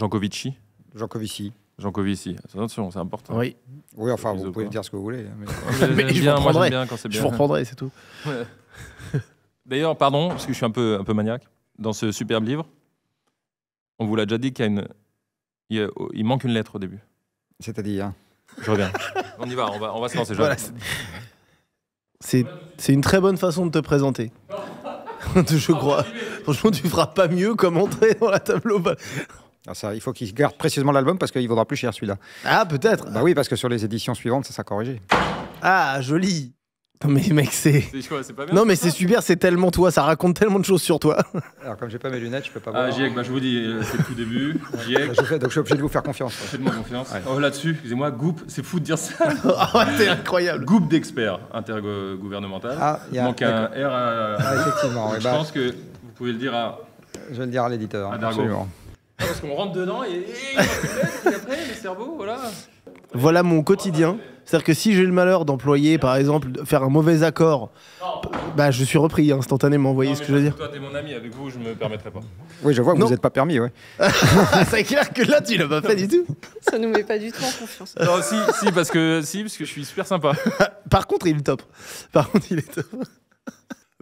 Jankovici Jankovici. Jankovici, attention, c'est important. Oui. Oui, enfin, vous pouvez dire hein. ce que vous voulez. Mais... je vous Je vous reprendrai, c'est tout. D'ailleurs, pardon, parce que je suis un peu, un peu maniaque, dans ce superbe livre, on vous l'a déjà dit qu'il y a une... Il, oh, manque une lettre au début. C'est-à-dire Je reviens. on y va, on va, on va se lancer. c'est une très bonne façon de te présenter. je crois. Franchement, tu feras pas mieux comme entrer dans la tableau. Ah, il faut qu'il garde précisément l'album parce qu'il vaudra plus cher celui-là. Ah, peut-être Bah oui, parce que sur les éditions suivantes, ça sera corrigé. Ah, joli non mais mec c'est... Non mais c'est super, c'est tellement toi, ça raconte tellement de choses sur toi. Alors comme j'ai pas mes lunettes, je peux pas ah, voir. Ah GIEC, bah je vous dis, euh, c'est le tout début. GIEC. Bah, je donc je suis obligé de vous faire confiance. Faites-moi confiance. Oh là-dessus, excusez-moi, Goop, c'est fou de dire ça. ah c'est incroyable. Goop d'experts intergouvernemental. Ah, il manque un R à... Ah, effectivement. je bah, pense que vous pouvez le dire à... Je vais le dire à l'éditeur, hein, absolument. Ah, parce qu'on rentre dedans et, après, le cerveau, voilà. Voilà mon quotidien. C'est-à-dire que si j'ai le malheur d'employer, par exemple, de faire un mauvais accord, bah, je suis repris instantanément, vous voyez ce que je veux dire Toi, t'es mon ami, avec vous, je me permettrai pas. Oui, je vois que vous n'êtes pas permis, ouais. c'est clair que là, tu l'as pas fait du tout. Ça nous met pas du tout en confiance. Non, si, parce que, si, parce que je suis super sympa. par contre, il est top. Par contre, il est top.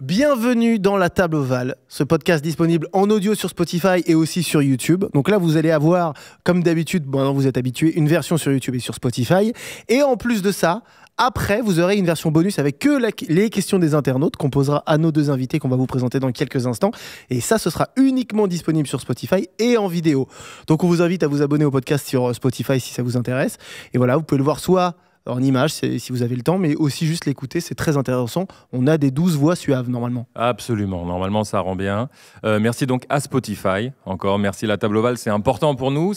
Bienvenue dans la table ovale, ce podcast disponible en audio sur Spotify et aussi sur YouTube. Donc là, vous allez avoir, comme d'habitude, maintenant vous êtes habitué, une version sur YouTube et sur Spotify. Et en plus de ça, après, vous aurez une version bonus avec que les questions des internautes qu'on posera à nos deux invités qu'on va vous présenter dans quelques instants. Et ça, ce sera uniquement disponible sur Spotify et en vidéo. Donc on vous invite à vous abonner au podcast sur euh, Spotify si ça vous intéresse. Et voilà, vous pouvez le voir soit en image si vous avez le temps, mais aussi juste l'écouter, c'est très intéressant. On a des douze voix suaves normalement. Absolument, normalement ça rend bien. Euh, merci donc à Spotify, encore merci la table ovale, c'est important pour nous,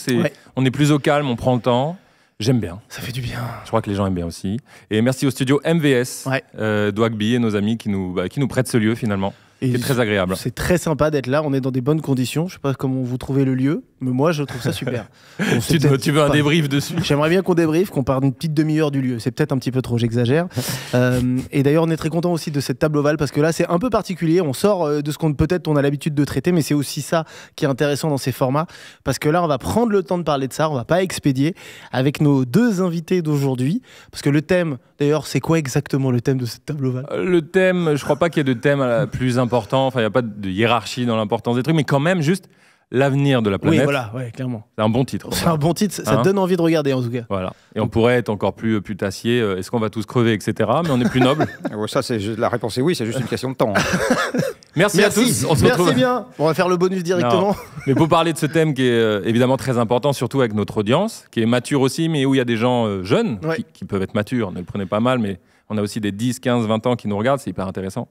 on est plus au calme, on prend le temps. J'aime bien. Ça fait du bien. Je crois que les gens aiment bien aussi. Et merci au studio MVS, ouais. Euh, et nos amis bah, qui nous prêtent ce lieu finalement c'est très agréable. C'est très sympa d'être là. On est dans des bonnes conditions. Je sais pas comment vous trouvez le lieu, mais moi je trouve ça super. tu, veux un débrief dessus J'aimerais bien qu'on débriefe, qu'on parle une petite demi-heure du lieu. C'est peut-être un petit peu trop, j'exagère. Euh, et d'ailleurs, on est très content aussi de cette table ovale parce que là, c'est un peu particulier. On sort euh, de ce qu'on peut-être on a l'habitude de traiter, mais c'est aussi ça qui est intéressant dans ces formats parce que là, on va prendre le temps de parler de ça. On va pas expédier avec nos deux invités d'aujourd'hui parce que le thème, d'ailleurs, c'est quoi exactement le thème de cette table ovale euh, Le thème, je crois pas qu'il y ait de thème la plus important important, enfin, il n'y a pas de hiérarchie dans l'importance des trucs, mais quand même, juste l'avenir de la planète. Oui, clairement. C'est un bon titre. C'est un bon titre, ça hein donne envie de regarder en tout cas. Voilà. Et on pourrait être encore plus euh, putassier, euh, est-ce qu'on va tous crever, etc. Mais on est plus noble. ça, c'est la réponse est oui, c'est juste une question de temps. Hein. Merci, à tous. On se Merci bien. On va faire le bonus directement. Mais pour parler de ce thème qui est euh, évidemment très important, surtout avec notre audience, qui est mature aussi, mais où il y a des gens jeunes qui, qui, peuvent être matures. Ne le prenez pas mal, mais on a aussi des 10, 15, 20 ans qui nous regardent, c'est hyper intéressant.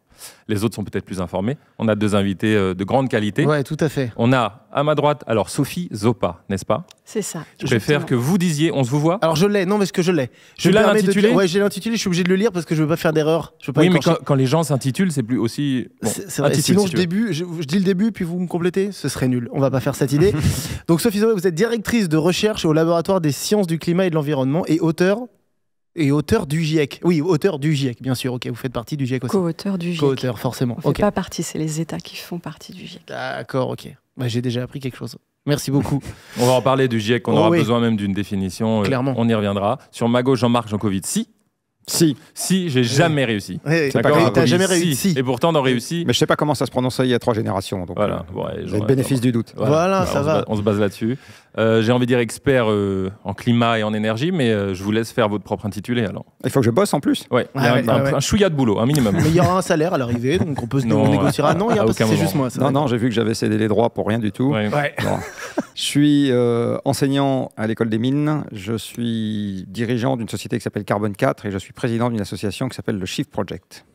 Les autres sont peut-être plus informés. On a deux invités euh, de grande qualité. Ouais, tout à fait. On a à ma droite, alors Sophie Zopa, n'est-ce pas C'est ça. Je préfère que vous disiez, on se vous voit Alors je l'ai, non, mais ce que je l'ai. Je l'ai intitulé j'ai l'intitulé, je suis obligé de le lire parce que je ne veux pas faire d'erreur. Oui, mais quand, les gens s'intitulent, c'est plus aussi. c'est vrai. Sinon, je, dis le début, puis vous me complétez, ce serait nul. On va pas faire cette idée. Donc Sophie Zopa, vous êtes directrice de recherche au laboratoire des sciences du climat et de l'environnement et auteur et auteur du GIEC. Oui, auteur du GIEC, bien sûr. Ok, vous faites partie du GIEC aussi. Co-auteur du GIEC. Co-auteur, forcément. On okay. pas partie, c'est les États qui font partie du GIEC. D'accord, ok. Bah, j'ai déjà appris quelque chose. Merci beaucoup. on va en parler du GIEC, on oh aura besoin même d'une définition. Euh, Clairement. on y reviendra. Sur Mago, Jean-Marc, Jean-Covid, si. Si. Si, j'ai jamais réussi. Oui, tu T'as jamais réussi. Et pourtant, on réussi. Mais je sais pas comment ça se prononçait il y a trois générations. Donc voilà. Euh, bénéfice du doute. Voilà, bah, ça va. on se base là-dessus. Euh, j'ai envie de dire expert euh, en climat et en énergie, mais euh, je vous laisse faire votre propre intitulé alors. Il faut que je bosse en plus ah Ouais, un, chouïa de boulot, un minimum. Mais il y aura un salaire à l'arrivée, donc on peut se négocier. Non, il y a c'est juste moi. Non, non, j'ai vu que j'avais cédé les droits pour rien du tout. Je suis enseignant à l'école des mines, je suis dirigeant d'une société qui s'appelle carbon 4 et je suis président d'une association qui s'appelle le Shift Project.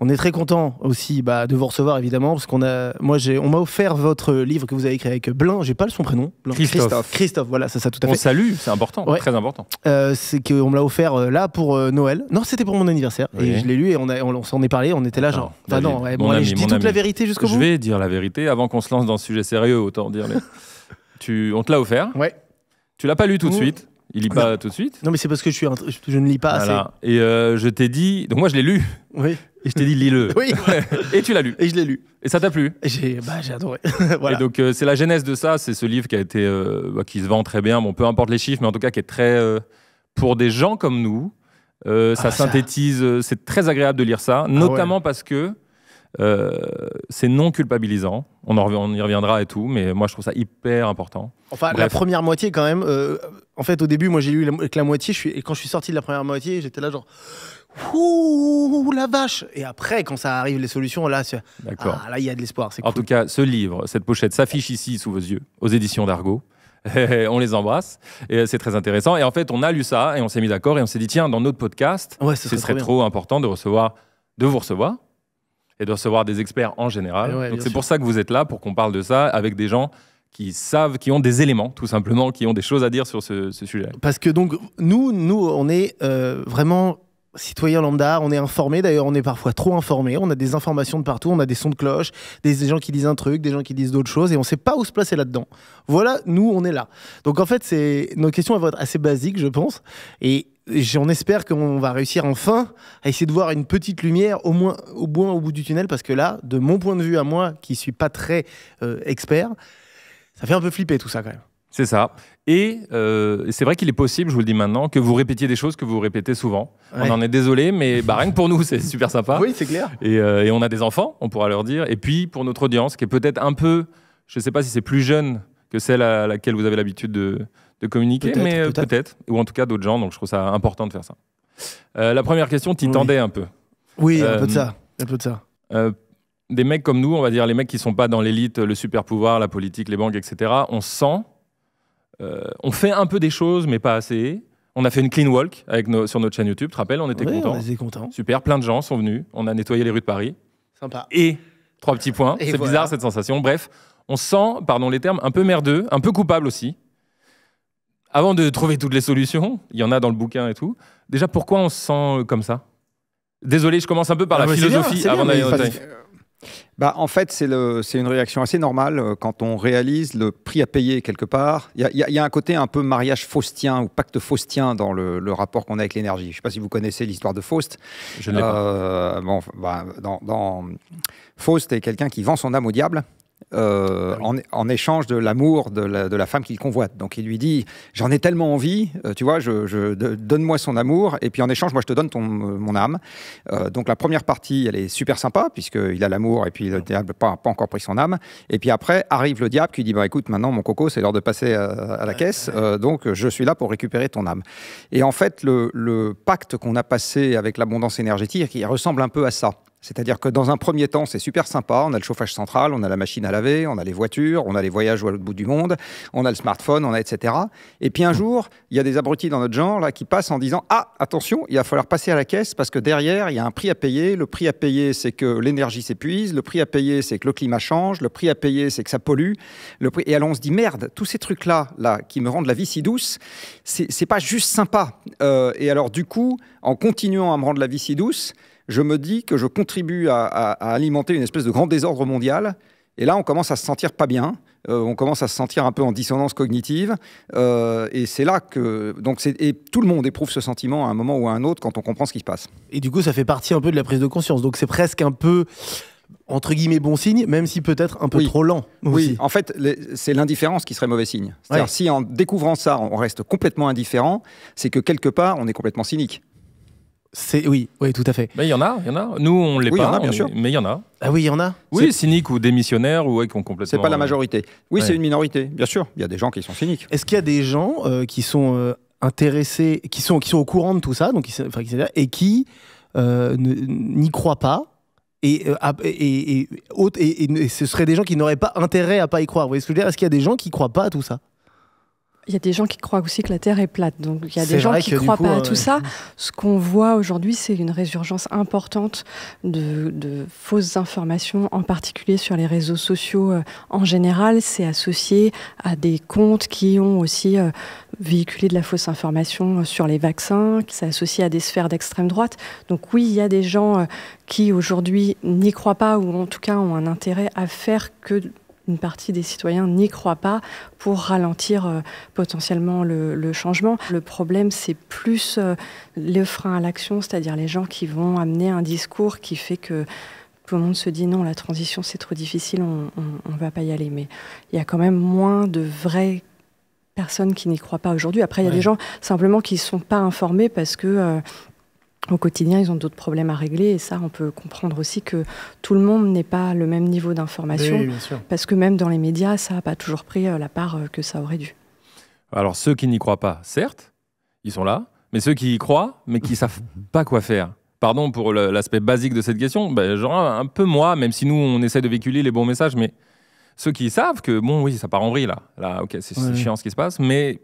On est très content aussi bah, de vous recevoir évidemment parce qu'on a, moi j'ai, on m'a offert votre livre que vous avez écrit avec Blin. J'ai pas le son prénom. Christophe. Christophe. Voilà, ça, ça tout à fait. On salue, c'est important, très important. Euh, c'est qu'on me l'a offert euh, là pour euh, Noël. Non, c'était pour mon anniversaire et je l'ai lu et on, s'en est parlé. On était là genre. Ah, je dis toute la vérité jusqu'au bout. Je vais dire la vérité avant qu'on se lance dans le sujet sérieux. Autant dire. tu, on te l'a offert. Ouais. Tu l'as pas lu tout de suite. Il lit ah, pas tout de suite Non, mais c'est parce que je, suis je, ne lis pas assez. Et euh, je t'ai dit. Donc moi, je l'ai lu. Oui. Et je t'ai dit, lis-le. Oui. et tu l'as lu. Et je l'ai lu. Et ça t'a plu bah, J'ai adoré. voilà. Et donc, euh, c'est la genèse de ça. C'est ce livre qui a été. Euh, bah, qui se vend très bien. Bon, peu importe les chiffres, mais en tout cas, qui est très. pour des gens comme nous, ah, ça synthétise. C'est très agréable de lire ça, ah notamment parce que euh, c'est non culpabilisant. On, on, y reviendra et tout, mais moi je trouve ça hyper important. Enfin, la première moitié quand même. Euh, en fait, au début, moi j'ai lu la, la moitié. Je suis, et quand je suis sorti de la première moitié, j'étais là genre. Ouh la vache Et après, quand ça arrive, les solutions, là, ah, là, il y a de l'espoir. En tout cas, ce livre, cette pochette s'affiche ici sous vos yeux, aux éditions d'Argo. on les embrasse et euh, c'est très intéressant. Et en fait, on a lu ça et on s'est mis d'accord et on s'est dit tiens, dans notre podcast, ce serait, trop, trop important de recevoir, de vous recevoir et de recevoir des experts en général. Donc c'est pour ça que vous êtes là, pour qu'on parle de ça avec des gens qui savent, qui ont des éléments, tout simplement, qui ont des choses à dire sur ce, sujet. Parce que donc, nous, nous on est euh, vraiment citoyens lambda, on est informé, d'ailleurs on est parfois trop informé, on a des informations de partout, on a des sons de cloche, des gens qui disent un truc, des gens qui disent d'autres choses, et on sait pas où se placer là-dedans. Voilà, nous, on est là. Donc en fait, nos questions vont être assez basiques, je pense, et j'en espère qu'on va réussir enfin à essayer de voir une petite lumière au moins au, au bout du tunnel parce que là, de mon point de vue à moi, qui suis pas très euh, expert, ça fait un peu flipper tout ça quand même. C'est ça. Et euh, c'est vrai qu'il est possible, je vous le dis maintenant, que vous répétiez des choses que vous répétez souvent. On en est désolé, mais rien que pour nous, c'est super sympa. Oui, c'est clair. Et, euh, et, on a des enfants, on pourra leur dire. Et puis pour notre audience, qui est peut-être un peu, je ne sais pas si c'est plus jeune que celle à laquelle vous avez l'habitude de, de communiquer, mais euh, peut-être, ou en tout cas d'autres gens. Donc je trouve ça important de faire ça. Euh, la première question, t'y un peu. Oui, un euh, peu de ça. Un peu ça. des mecs comme nous, on va dire les mecs qui sont pas dans l'élite, le super pouvoir, la politique, les banques, etc. On sent, on fait un peu des choses, mais pas assez. On a fait une clean walk avec sur notre chaîne YouTube. Tu te rappelles, on était oui, On était contents. Super, plein de gens sont venus. On a nettoyé les rues de Paris. Sympa. Et trois petits points. c'est bizarre cette sensation. Bref, on sent, pardon les termes, un peu merdeux, un peu coupable aussi avant de trouver toutes les solutions, il y en a dans le bouquin et tout, déjà pourquoi on se sent euh, comme ça Désolé, je commence un peu par ah, la bah, philosophie avant euh, bah, en fait, c'est une réaction assez normale euh, quand on réalise le prix à payer quelque part. Il y, a un côté un peu mariage faustien ou pacte faustien dans le, rapport qu'on a avec l'énergie. Je ne sais pas si vous connaissez l'histoire de Faust. Je ne pas. Bon, bah, dans... Faust est quelqu'un qui vend son âme au diable. Euh, ah en, échange de l'amour de, la, femme qu'il convoite. Donc il lui dit J'en ai tellement envie, euh, tu vois, je, donne-moi son amour, et puis en échange, moi je te donne euh, mon âme. donc la première partie, elle est super sympa, puisqu'il a l'amour, et puis le diable n'a pas, pas, encore pris son âme. Et puis après, arrive le diable qui dit Bah écoute, maintenant mon coco, c'est l'heure de passer à, la caisse, donc je suis là pour récupérer ton âme. Et en fait, le, le pacte qu'on a passé avec l'abondance énergétique, il ressemble un peu à ça. C'est-à-dire que dans un premier temps, c'est super sympa, on a le chauffage central, on a la machine à laver, on a les voitures, on a les voyages à l'autre bout du monde, on a le smartphone, on a etc. Et puis un jour, il y a des abrutis dans notre genre là qui passent en disant "Ah, attention, il va falloir passer à la caisse parce que derrière, il y a un prix à payer, le prix à payer c'est que l'énergie s'épuise, le prix à payer c'est que le climat change, le prix à payer c'est que ça pollue." et alors on se dit "Merde, tous ces trucs là là qui me rendent la vie si douce, c'est pas juste sympa." Euh, et alors du coup, en continuant à me rendre la vie si douce, je me dis que je contribue à, alimenter une espèce de grand désordre mondial. Et là, on commence à se sentir pas bien. Euh, on commence à se sentir un peu en dissonance cognitive. Euh, et c'est là que. Donc et tout le monde éprouve ce sentiment à un moment ou à un autre quand on comprend ce qui se passe. Et du coup, ça fait partie un peu de la prise de conscience. Donc c'est presque un peu entre guillemets bon signe, même si peut-être un peu trop lent. Oui, en fait, c'est l'indifférence qui serait mauvais signe. C'est-à-dire si en découvrant ça, on reste complètement indifférent, c'est que quelque part, on est complètement cynique. C'est oui, oui, tout à fait. Mais il y en a, il y en a. Nous, on l'est pas. bien sûr. Mais il y en a. Ah oui, il y en a. Oui, cynique ou démissionnaire ou ouais, qui complètement. C'est pas la euh, majorité. Oui, c'est une minorité, bien sûr. Il y a des gens qui sont cyniques. Est-ce qu'il y a des gens euh, qui sont euh, intéressés, qui sont qui sont au courant de tout ça, donc et qui n'y croient pas? Et, et, et, et, ce seraient des gens qui n'auraient pas intérêt à pas y croire. Vous dire Est-ce qu'il y a des gens qui ne croient pas à tout ça il y a des gens qui croient aussi que la Terre est plate. Donc il y a des gens qui ne croient pas à tout ça. Ce qu'on voit aujourd'hui, c'est une résurgence importante de, fausses informations, en particulier sur les réseaux sociaux euh, en général. C'est associé à des comptes qui ont aussi euh, véhiculé de la fausse information euh, sur les vaccins, qui s'associent à des sphères d'extrême droite. Donc oui, il y a des gens qui aujourd'hui n'y croient pas ou en tout cas ont un intérêt à faire que une partie des citoyens n'y croient pas pour ralentir euh, potentiellement le, changement. Le problème, c'est plus euh, le frein à l'action, c'est-à-dire les gens qui vont amener un discours qui fait que tout le monde se dit non, la transition c'est trop difficile, on ne va pas y aller. Mais il y a quand même moins de vraies personnes qui n'y croient pas aujourd'hui. Après, il y a des gens simplement qui ne sont pas informés parce que euh, au quotidien, ils ont d'autres problèmes à régler. Et ça, on peut comprendre aussi que tout le monde n'est pas le même niveau d'information. parce que même dans les médias, ça n'a pas toujours pris euh, la part euh, que ça aurait dû. Alors, ceux qui n'y croient pas, certes, ils sont là. Mais ceux qui y croient, mais qui ne savent pas quoi faire. Pardon pour l'aspect basique de cette question, ben, genre un peu moi, même si nous, on essaie de véhiculer les bons messages, mais ceux qui savent que, bon, oui, ça part en vrille, là. Là, ok, c'est chiant ce qui se passe, mais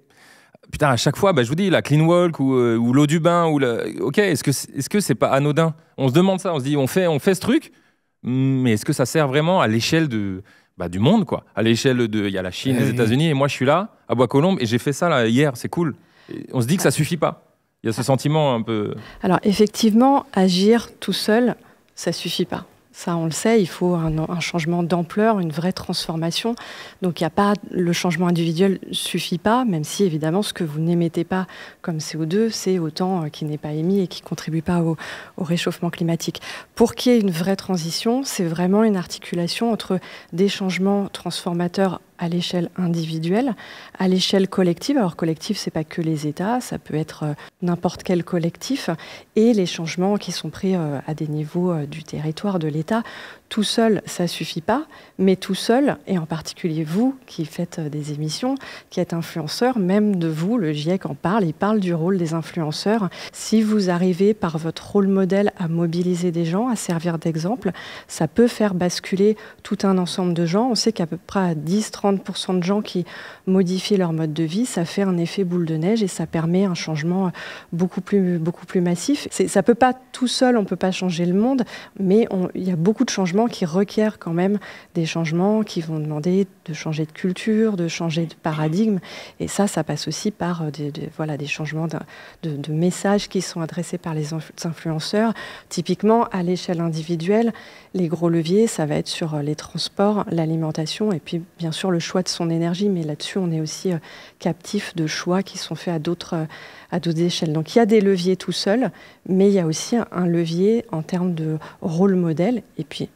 putain, à chaque fois, bah, je vous dis, la clean walk ou, euh, l'eau du bain, ou le... ok, est-ce que c'est -ce c'est pas anodin On se demande ça, on se dit, on fait, on fait ce truc, mais est-ce que ça sert vraiment à l'échelle de bah, du monde, quoi À l'échelle de, il y a la Chine, les États-Unis, et moi je suis là, à Bois-Colombes, et j'ai fait ça là, hier, c'est cool. on se dit que ça suffit pas. Il y a ce sentiment un peu. Alors effectivement, agir tout seul, ça suffit pas. Ça, on le sait, il faut un, changement d'ampleur, une vraie transformation. Donc, il n'y a pas le changement individuel suffit pas, même si évidemment ce que vous n'émettez pas comme CO2, c'est autant euh, qui n'est pas émis et qui contribue pas au, au réchauffement climatique. Pour qu'il y ait une vraie transition, c'est vraiment une articulation entre des changements transformateurs à l'échelle individuelle, à l'échelle collective. Alors collectif, c'est pas que les États, ça peut être euh, n'importe quel collectif, et les changements qui sont pris euh, à des niveaux euh, du territoire de l'État tout seul, ça suffit pas, mais tout seul, et en particulier vous qui faites euh, des émissions, qui êtes influenceur, même de vous, le GIEC en parle, il parle du rôle des influenceurs. Si vous arrivez par votre rôle modèle à mobiliser des gens, à servir d'exemple, ça peut faire basculer tout un ensemble de gens. On sait qu'à peu près 10-30% de gens qui modifient leur mode de vie, ça fait un effet boule de neige et ça permet un changement euh, beaucoup plus, beaucoup plus massif. Ça peut pas tout seul, on peut pas changer le monde, mais il y a beaucoup de changements qui requièrent quand même des changements qui vont demander de changer de culture, de changer de paradigme. Et ça, ça passe aussi par euh, des, voilà, des changements de, messages qui sont adressés par les influenceurs. Typiquement, à l'échelle individuelle, les gros leviers, ça va être sur euh, les transports, l'alimentation et puis bien sûr le choix de son énergie. Mais là-dessus, on est aussi euh, captif de choix qui sont faits à d'autres à d'autres échelles. Donc il y a des leviers tout seul, mais il y a aussi un levier en termes de rôle modèle et puis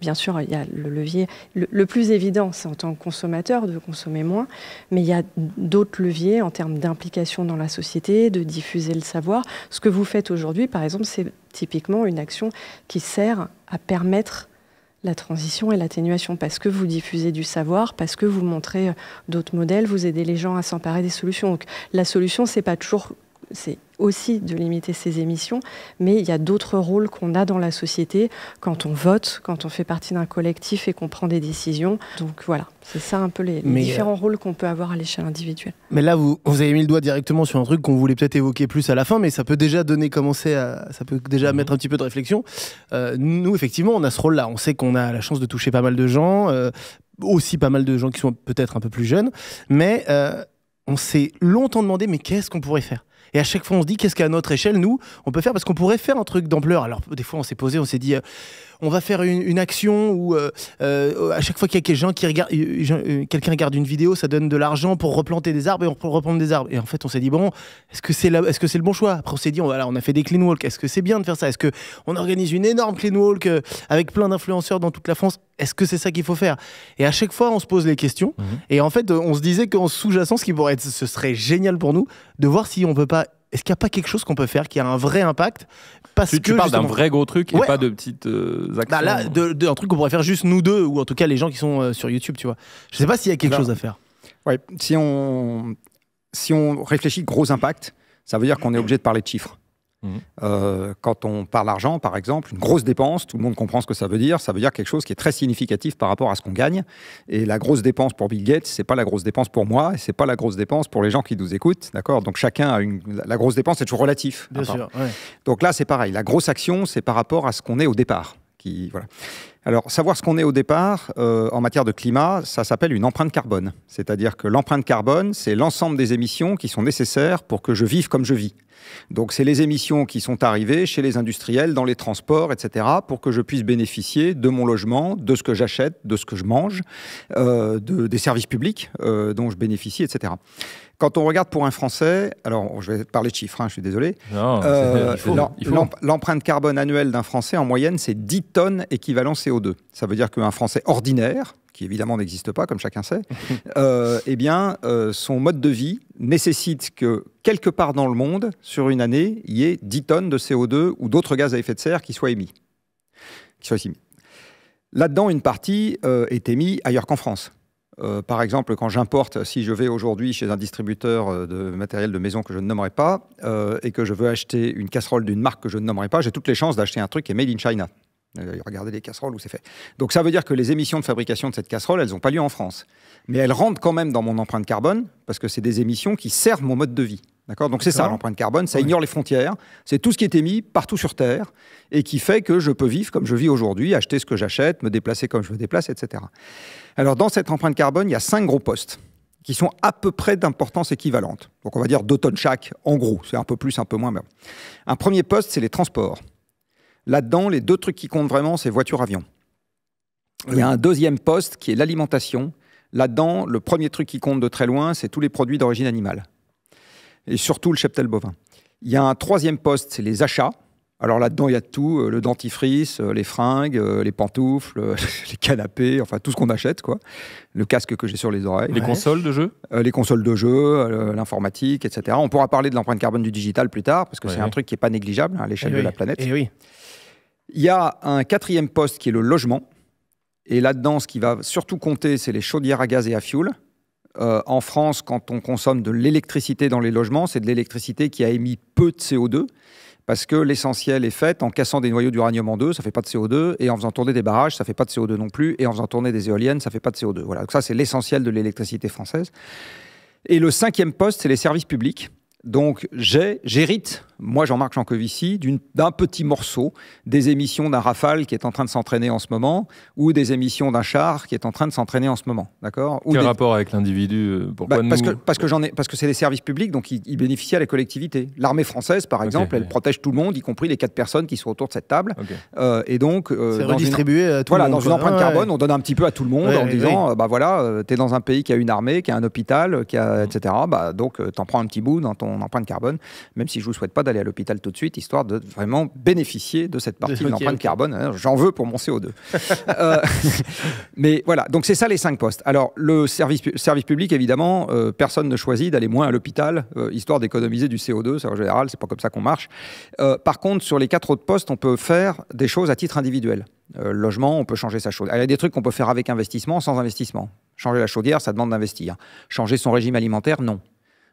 bien sûr, il y a le levier le, plus évident, c'est en tant que consommateur de consommer moins, mais il y a d'autres leviers en termes d'implication dans la société, de diffuser le savoir. Ce que vous faites aujourd'hui, par exemple, c'est typiquement une action qui sert à permettre la transition et l'atténuation, parce que vous diffusez du savoir, parce que vous montrez euh, d'autres modèles, vous aidez les gens à s'emparer des solutions. la solution, c'est pas toujours c'est aussi de limiter ses émissions, mais il y a d'autres rôles qu'on a dans la société quand on vote, quand on fait partie d'un collectif et qu'on prend des décisions. Donc voilà, c'est ça un peu les, différents euh, rôles qu'on peut avoir à l'échelle individuelle. Mais là, vous, avez mis le doigt directement sur un truc qu'on voulait peut-être évoquer plus à la fin, mais ça peut déjà donner, commencer à, ça peut déjà mhm. mettre un petit peu de réflexion. Euh, nous, effectivement, on a ce rôle-là. On sait qu'on a la chance de toucher pas mal de gens, euh, aussi pas mal de gens qui sont peut-être un peu plus jeunes, mais on s'est longtemps demandé, mais qu'est-ce qu'on pourrait faire et à chaque fois, on se dit qu'est-ce qu'à notre échelle, nous, on peut faire parce qu'on pourrait faire un truc d'ampleur. Alors, des fois, on s'est posé, on s'est dit. Euh, on va faire une, action où euh, euh, à chaque fois qu'il y a quelqu'un qui regarde, euh, quelqu'un regarde une vidéo, ça donne de l'argent pour replanter des arbres et on reprendre des arbres. Et en fait, on s'est dit bon, est-ce que c'est le bon choix Après, on s'est dit on, a fait des clean walks. Est-ce que c'est bien de faire ça Est-ce que on organise une énorme clean walk avec plein d'influenceurs dans toute la France Est-ce que c'est ça qu'il faut faire Et à chaque fois, on se pose les questions. Mhm. Et en fait, on se disait qu'en sous-jacent, ce qui pourrait être, ce serait génial pour nous de voir si on peut pas est-ce qu'il n'y a pas quelque chose qu'on peut faire qui a un vrai impact parce tu, que, tu parles d'un vrai gros truc et pas de petites euh, bah actions. Euh. de, un truc qu'on pourrait faire juste nous deux, ou en tout cas les gens qui sont euh, sur YouTube, tu vois. Je ne sais pas s'il y a quelque bah, chose à faire. si on, si on réfléchit gros impact, ça veut dire qu'on est obligé de parler de chiffres. Mmh. Euh, quand on parle argent, par exemple, une grosse dépense, tout le monde comprend ce que ça veut dire. Ça veut dire quelque chose qui est très significatif par rapport à ce qu'on gagne. Et la grosse dépense pour Bill Gates, c'est pas la grosse dépense pour moi, et c'est pas la grosse dépense pour les gens qui nous écoutent, d'accord Donc chacun a une. La grosse dépense, c'est toujours relatif. Bien sûr, Donc là, c'est pareil. La grosse action, c'est par rapport à ce qu'on est au départ. Qui, Alors, savoir ce qu'on est au départ euh, en matière de climat, ça s'appelle une empreinte carbone. C'est-à-dire que l'empreinte carbone, c'est l'ensemble des émissions qui sont nécessaires pour que je vive comme je vis. Donc c'est les émissions qui sont arrivées chez les industriels, dans les transports, etc., pour que je puisse bénéficier de mon logement, de ce que j'achète, de ce que je mange, euh, des services publics euh, dont je bénéficie, etc. Quand on regarde pour un Français, alors je vais parler de chiffres, hein, je suis désolé. Euh, l'empreinte carbone annuelle d'un Français en moyenne, c'est 10 tonnes équivalent CO2. Ça veut dire qu'un Français ordinaire, qui évidemment n'existe pas, comme chacun sait, euh, eh bien, euh, son mode de vie nécessite que quelque part dans le monde, sur une année, il y ait 10 tonnes de CO2 ou d'autres gaz à effet de serre qui soient émis. Qui soient émis. Là-dedans, une partie euh, est émise ailleurs qu'en France. par exemple, quand j'importe, si je vais aujourd'hui chez un distributeur de matériel de maison que je ne nommerai pas, et que je veux acheter une casserole d'une marque que je ne nommerai pas, j'ai toutes les chances d'acheter un truc qui est made in China. Euh, Regardez les casseroles où c'est fait. Donc ça veut dire que les émissions de fabrication de cette casserole, elles n'ont pas lieu en France. Mais elles rentrent quand même dans mon empreinte carbone, parce que c'est des émissions qui servent mon mode de vie. D'accord Donc c'est ça l'empreinte carbone, ça ignore les frontières, c'est tout ce qui est émis partout sur Terre et qui fait que je peux vivre comme je vis aujourd'hui, acheter ce que j'achète, me déplacer comme je me déplace, etc. Alors dans cette empreinte carbone, il y a cinq gros postes qui sont à peu près d'importance équivalente. Donc on va dire deux tonnes chaque, en gros, c'est un peu plus, un peu moins. Mais... Un premier poste, c'est les transports. Là-dedans, les deux trucs qui comptent vraiment, c'est voiture-avion. Il y a un deuxième poste qui est l'alimentation. Là-dedans, le premier truc qui compte de très loin, c'est tous les produits d'origine animale. Et surtout le cheptel bovin. Il y a un troisième poste, c'est les achats. Alors là-dedans, il y a tout, euh, le dentifrice, euh, les fringues, euh, les pantoufles, les canapés, enfin tout ce qu'on achète, quoi. Le casque que j'ai sur les oreilles. Les consoles de jeu Les consoles de jeu, l'informatique, etc. On pourra parler de l'empreinte carbone du digital plus tard, parce que c'est un truc qui n'est pas négligeable hein, à l'échelle eh de la planète. Et eh oui. Il y a un quatrième poste qui est le logement. Et là-dedans, ce qui va surtout compter, c'est les chaudières à gaz et à fioul. Euh, en France, quand on consomme de l'électricité dans les logements, c'est de l'électricité qui a émis peu de CO2, parce que l'essentiel est fait en cassant des noyaux d'uranium en deux, ça fait pas de CO2, et en faisant tourner des barrages, ça fait pas de CO2 non plus, et en faisant tourner des éoliennes, ça fait pas de CO2. Voilà, donc ça c'est l'essentiel de l'électricité française. Et le cinquième poste, c'est les services publics. Donc j'hérite moi, Jean-Marc Jancovici, d'un petit morceau des émissions d'un Rafale qui est en train de s'entraîner en ce moment, ou des émissions d'un char qui est en train de s'entraîner en ce moment. D'accord Quel rapport avec l'individu euh, bah, Parce que que c'est des services publics, donc ils, bénéficient à la collectivité. L'armée française, par exemple, elle protège tout le monde, y compris les quatre personnes qui sont autour de cette table. Euh, et donc, euh, c'est redistribué. dans une empreinte carbone, on donne un petit peu à tout le monde en disant, bah voilà, t'es dans un pays qui a une armée, qui a un hôpital, qui a mmh. etc. Bah donc, t'en prends un petit bout dans ton empreinte carbone, même si je vous souhaite pas aller à l'hôpital tout de suite, histoire de vraiment bénéficier de cette partie d'empreinte de carbone. Hein. J'en veux pour mon CO2. Euh, mais voilà, donc c'est ça les cinq postes. Alors, le service, service public, évidemment, euh, personne ne choisit d'aller moins à l'hôpital, euh, histoire d'économiser du CO2. En général, c'est pas comme ça qu'on marche. par contre, sur les quatre autres postes, on peut faire des choses à titre individuel. logement, on peut changer sa chaudière. Il y a des trucs qu'on peut faire avec investissement, sans investissement. Changer la chaudière, ça demande d'investir. Changer son régime alimentaire, non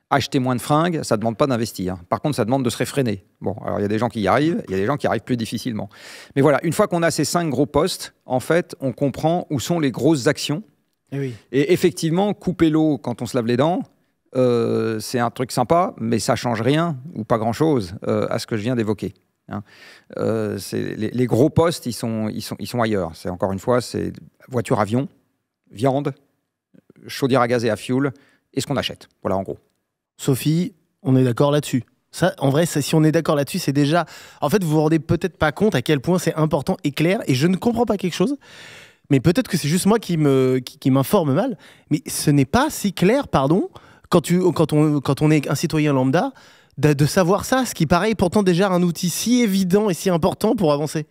acheter moins de fringues, ça ne demande pas d'investir. Par contre, ça demande de se réfréner. Bon, alors il y a des gens qui y arrivent, il y a des gens qui y arrivent plus difficilement. Mais voilà, une fois qu'on a ces cinq gros postes, en fait, on comprend où sont les grosses actions. Eh et, effectivement, couper l'eau quand on se lave les dents, euh, c'est un truc sympa, mais ça change rien ou pas grand-chose euh, à ce que je viens d'évoquer. Hein. Euh, les, gros postes, ils sont, ils sont, ils sont ailleurs. C'est encore une fois, c'est voiture, avion, viande, chaudière à gaz et à fuel, et ce qu'on achète. Voilà, en gros. Sophie, on est d'accord là-dessus. Ça, en vrai, si on est d'accord là-dessus, c'est déjà. En fait, vous vous rendez peut-être pas compte à quel point c'est important et clair. Et je ne comprends pas quelque chose. Mais peut-être que c'est juste moi qui me m'informe mal. Mais ce n'est pas si clair, pardon, quand tu quand on quand on est un citoyen lambda, de, savoir ça, ce qui paraît pourtant déjà un outil si évident et si important pour avancer.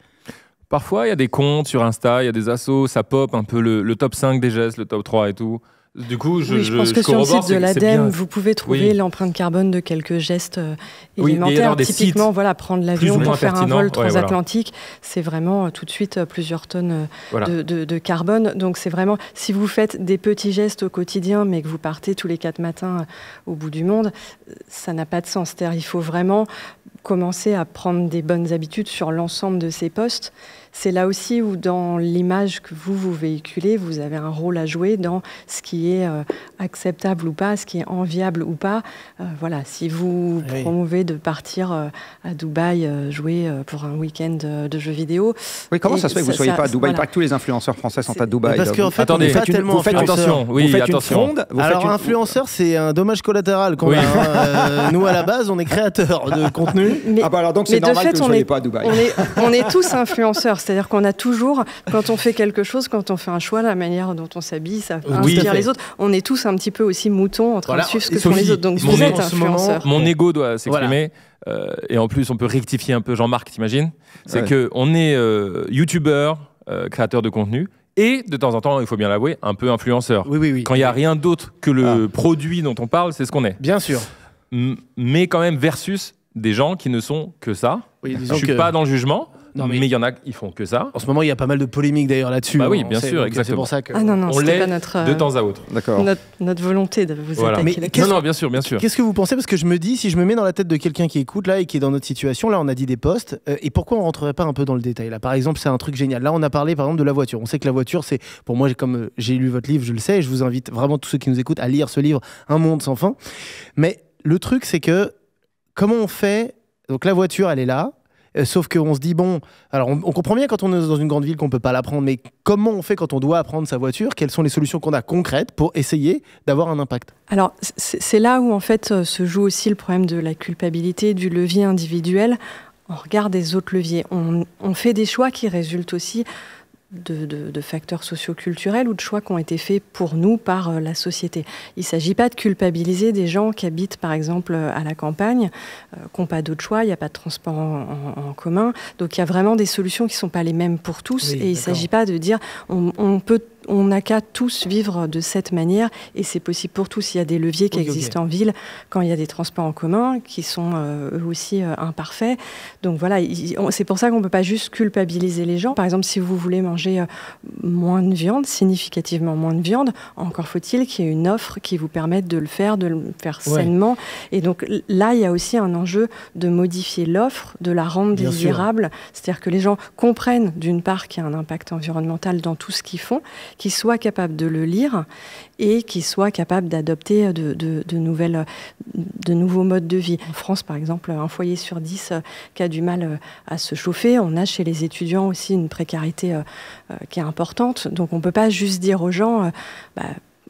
Parfois, il y a des comptes sur Insta, il y a des assos, ça pop un peu le, le top 5 des gestes, le top 3 et tout. Du coup, je, je pense que sur le site de l'ADEME, vous pouvez trouver l'empreinte carbone de quelques gestes euh, élémentaires. Typiquement, voilà, prendre l'avion pour faire un vol transatlantique, c'est vraiment euh, tout de suite euh, plusieurs tonnes de, carbone. Donc, c'est vraiment, si vous faites des petits gestes au quotidien, mais que vous partez tous les quatre matins au bout du monde, ça n'a pas de sens. cest il faut vraiment commencer à prendre des bonnes habitudes sur l'ensemble de ces postes. C'est là aussi où, dans l'image que vous vous véhiculez, vous avez un rôle à jouer dans ce qui est euh, acceptable ou pas, ce qui est enviable ou pas. Euh, voilà, si vous promouvez de partir euh, à Dubaï jouer pour un week-end de jeux vidéo. Oui, comment ça se fait que vous ne soyez pas à Dubaï voilà. que tous les influenceurs français sont à Dubaï. Parce qu'en fait, Attendez, on pas tellement faites attention, vous faites attention. Une fronde, Alors, influenceur, c'est un dommage collatéral nous, à la base, on est créateurs de ah. contenu. Mais, ah bah alors, donc c'est normal fait, que vous ne soyez pas à Dubaï. on est tous influenceurs. C'est-à-dire qu'on a toujours, quand on fait quelque chose, quand on fait un choix, la manière dont on s'habille, ça inspire les autres. On est tous un petit peu aussi moutons en train de suivre ce que font les autres. Donc vous êtes influenceur. mon ego doit s'exprimer. Euh, et en plus, on peut rectifier un peu Jean-Marc, t'imagines C'est qu'on que on est euh, youtubeur, euh, créateur de contenu, et de temps en temps, il faut bien l'avouer, un peu influenceur. Oui, oui, oui. Quand il n'y a rien d'autre que le ah. produit dont on parle, c'est ce qu'on est. Bien sûr. mais quand même versus des gens qui ne sont que ça. Oui, je suis pas dans le jugement, non, mais... il y en a qui font que ça. En ce moment, il y a pas mal de polémiques d'ailleurs là-dessus. Bah oui, hein. bien sûr, exactement. C'est pour ça qu'on ah l'est de euh, temps à autre. D'accord. Notre, volonté de vous voilà. Mais non, non, bien sûr, bien sûr. Qu'est-ce que vous pensez Parce que je me dis, si je me mets dans la tête de quelqu'un qui écoute là et qui est dans notre situation, là, on a dit des postes. Euh, et pourquoi on rentrerait pas un peu dans le détail Là, par exemple, c'est un truc génial. Là, on a parlé par exemple de la voiture. On sait que la voiture, c'est pour moi, comme euh, j'ai lu votre livre, je le sais. Et je vous invite vraiment tous ceux qui nous écoutent à lire ce livre, Un monde sans fin. Mais le truc, c'est que comment on fait Donc la voiture, elle est là. Euh, sauf qu'on se dit, bon, alors on, comprend bien quand on est dans une grande ville qu'on ne peut pas l'apprendre, mais comment on fait quand on doit apprendre sa voiture Quelles sont les solutions qu'on a concrètes pour essayer d'avoir un impact Alors, c'est là où en fait euh, se joue aussi le problème de la culpabilité, du levier individuel. On regarde des autres leviers. on fait des choix qui résultent aussi de, de, de facteurs socioculturels ou de choix qui ont été faits pour nous par euh, la société. Il ne s'agit pas de culpabiliser des gens qui habitent par exemple à la campagne, euh, qui n'ont pas d'autre choix, il n'y a pas de transport en, commun. Donc il y a vraiment des solutions qui ne sont pas les mêmes pour tous et il ne s'agit pas de dire on peut on n'a qu'à tous vivre de cette manière et c'est possible pour tous. Il y a des leviers qui existent en ville quand il y a des transports en commun qui sont euh, eux aussi euh, imparfaits. Donc voilà, c'est pour ça qu'on ne peut pas juste culpabiliser les gens. Par exemple, si vous voulez manger euh, moins de viande, significativement moins de viande, encore faut-il qu'il y ait une offre qui vous permette de le faire, de le faire sainement. Et donc là, il y a aussi un enjeu de modifier l'offre, de la rendre désirable. C'est-à-dire que les gens comprennent d'une part qu'il y a un impact environnemental dans tout ce qu'ils font, qui soit capable de le lire et qui soit capable d'adopter euh, de, nouvelles, de nouveaux modes de vie. En France, par exemple, un foyer sur dix euh, qui a du mal euh, à se chauffer. On a chez les étudiants aussi une précarité qui est importante. Donc on ne peut pas juste dire aux gens, bah,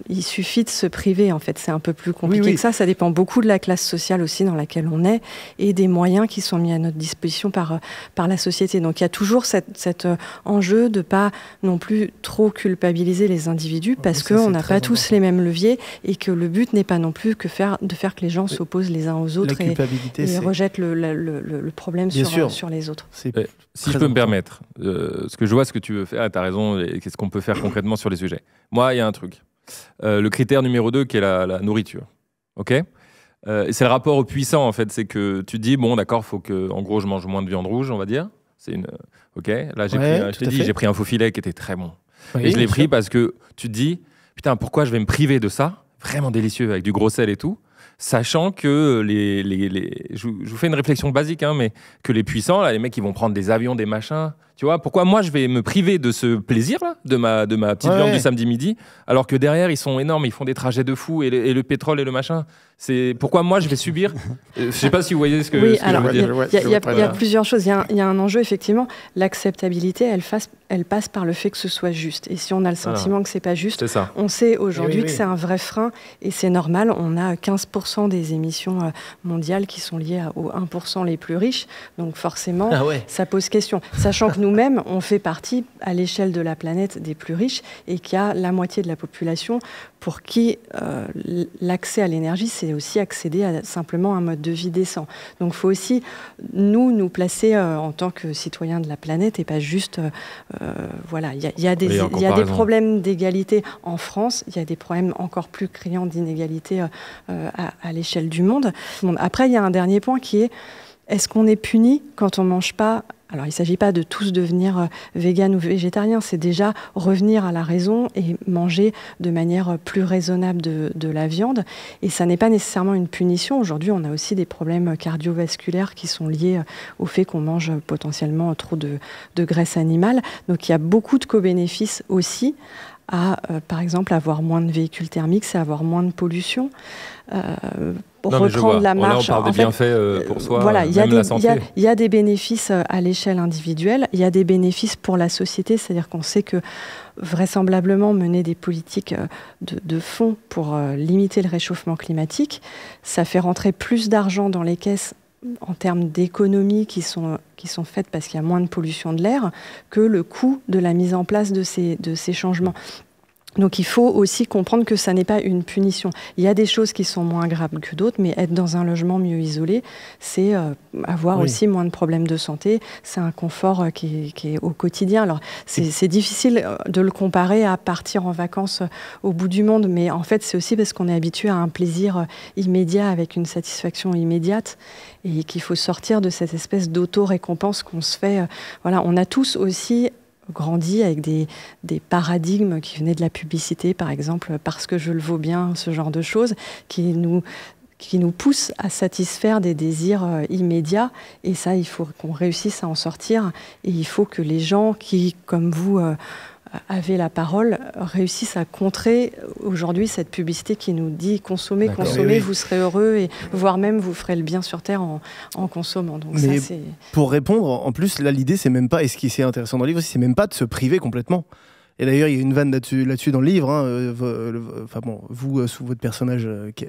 il suffit de se priver, en fait. C'est un peu plus compliqué que ça. Ça dépend beaucoup de la classe sociale aussi dans laquelle on est et des moyens qui sont mis à notre disposition par, euh, par la société. Donc il y a toujours cet euh, enjeu de pas non plus trop culpabiliser les individus parce qu'on n'a pas tous les mêmes leviers et que le but n'est pas non plus que faire, de faire que les gens s'opposent les uns aux autres et, rejettent le, le, le, problème sur, sur, les autres. Euh, si je peux me permettre, ce que je vois, ce que tu veux faire, ah, tu as raison, qu'est-ce qu'on peut faire concrètement sur les sujets Moi, il y a un truc euh, le critère numéro 2 qui est la, nourriture. OK euh, c'est le rapport au puissant en fait, c'est que tu dis bon d'accord, faut que en gros je mange moins de viande rouge, on va dire. C'est une OK, là j'ai pris, je t'ai dit, j'ai pris un faux filet qui était très bon. et je l'ai pris parce que tu te dis putain, pourquoi je vais me priver de ça Vraiment délicieux avec du gros sel et tout. Sachant que les. les, les... Je, vous fais une réflexion basique, hein, mais que les puissants, les mecs, ils vont prendre des avions, des machins. Tu vois, pourquoi moi je vais me priver de ce plaisir-là, de ma, de ma petite viande du samedi midi, alors que derrière ils sont énormes, ils font des trajets de fou et le, pétrole et le machin. C'est pourquoi moi je vais subir. Euh, je sais pas si vous voyez ce que, je veux dire. Il y, a plusieurs choses. Il y, a un enjeu effectivement. L'acceptabilité, elle, elle, passe par le fait que ce soit juste. Et si on a le sentiment que que c'est pas juste, on sait aujourd'hui que c'est un vrai frein et c'est normal. On a 15% des émissions euh, mondiales qui sont liées aux 1% les plus riches. Donc forcément, ah ça pose question. Sachant que nous nous-mêmes, on fait partie, à l'échelle de la planète, des plus riches et qu'il y a la moitié de la population pour qui euh, l'accès à l'énergie, c'est aussi accéder à simplement un mode de vie décent. Donc il faut aussi, nous, nous placer euh, en tant que citoyens de la planète et pas juste... Euh, voilà, il y, a des, problèmes d'égalité en France, il y a des problèmes encore plus criants d'inégalité à, l'échelle du monde. après, il y a un dernier point qui est... Est-ce qu'on est puni quand on ne mange pas alors, il ne s'agit pas de tous devenir euh, vegan ou végétarien, c'est déjà revenir à la raison et manger de manière euh, plus raisonnable de, la viande. Et ça n'est pas nécessairement une punition. Aujourd'hui, on a aussi des problèmes cardiovasculaires qui sont liés euh, au fait qu'on mange potentiellement trop de, graisse animale. Donc, il y a beaucoup de co-bénéfices aussi à, par exemple, avoir moins de véhicules thermiques, c'est avoir moins de pollution reprendre la marche. fait, voilà, il y, a des bénéfices euh, à l'échelle individuelle, il y a des bénéfices pour la société, c'est-à-dire qu'on sait que vraisemblablement mener des politiques euh, de, de fond pour euh, limiter le réchauffement climatique, ça fait rentrer plus d'argent dans les caisses en termes d'économies qui sont, qui sont faites parce qu'il y a moins de pollution de l'air que le coût de la mise en place de ces, de ces changements. Donc il faut aussi comprendre que ça n'est pas une punition. Il y a des choses qui sont moins graves que d'autres, mais être dans un logement mieux isolé, c'est euh, avoir aussi moins de problèmes de santé, c'est un confort euh, qui, qui, est au quotidien. Alors c'est difficile euh, de le comparer à partir en vacances au bout du monde, mais en fait c'est aussi parce qu'on est habitué à un plaisir immédiat avec une satisfaction immédiate et qu'il faut sortir de cette espèce d'auto-récompense qu'on se fait. Voilà, on a tous aussi grandi avec des, des, paradigmes qui venaient de la publicité, par exemple, parce que je le vaux bien, ce genre de choses, qui nous, qui nous poussent à satisfaire des désirs euh, immédiats. Et ça, il faut qu'on réussisse à en sortir. Et il faut que les gens qui, comme vous, euh, avaient la parole réussissent à contrer aujourd'hui cette publicité qui nous dit consommez, consommez, vous serez heureux, et voire même vous ferez le bien sur Terre en, consommant. Donc pour répondre, en plus, là, l'idée, c'est même pas, et ce qui est intéressant dans le livre c'est même pas de se priver complètement. Et d'ailleurs, il y a une vanne là-dessus dans le livre. Hein, euh, euh, enfin bon, vous, euh, sous votre personnage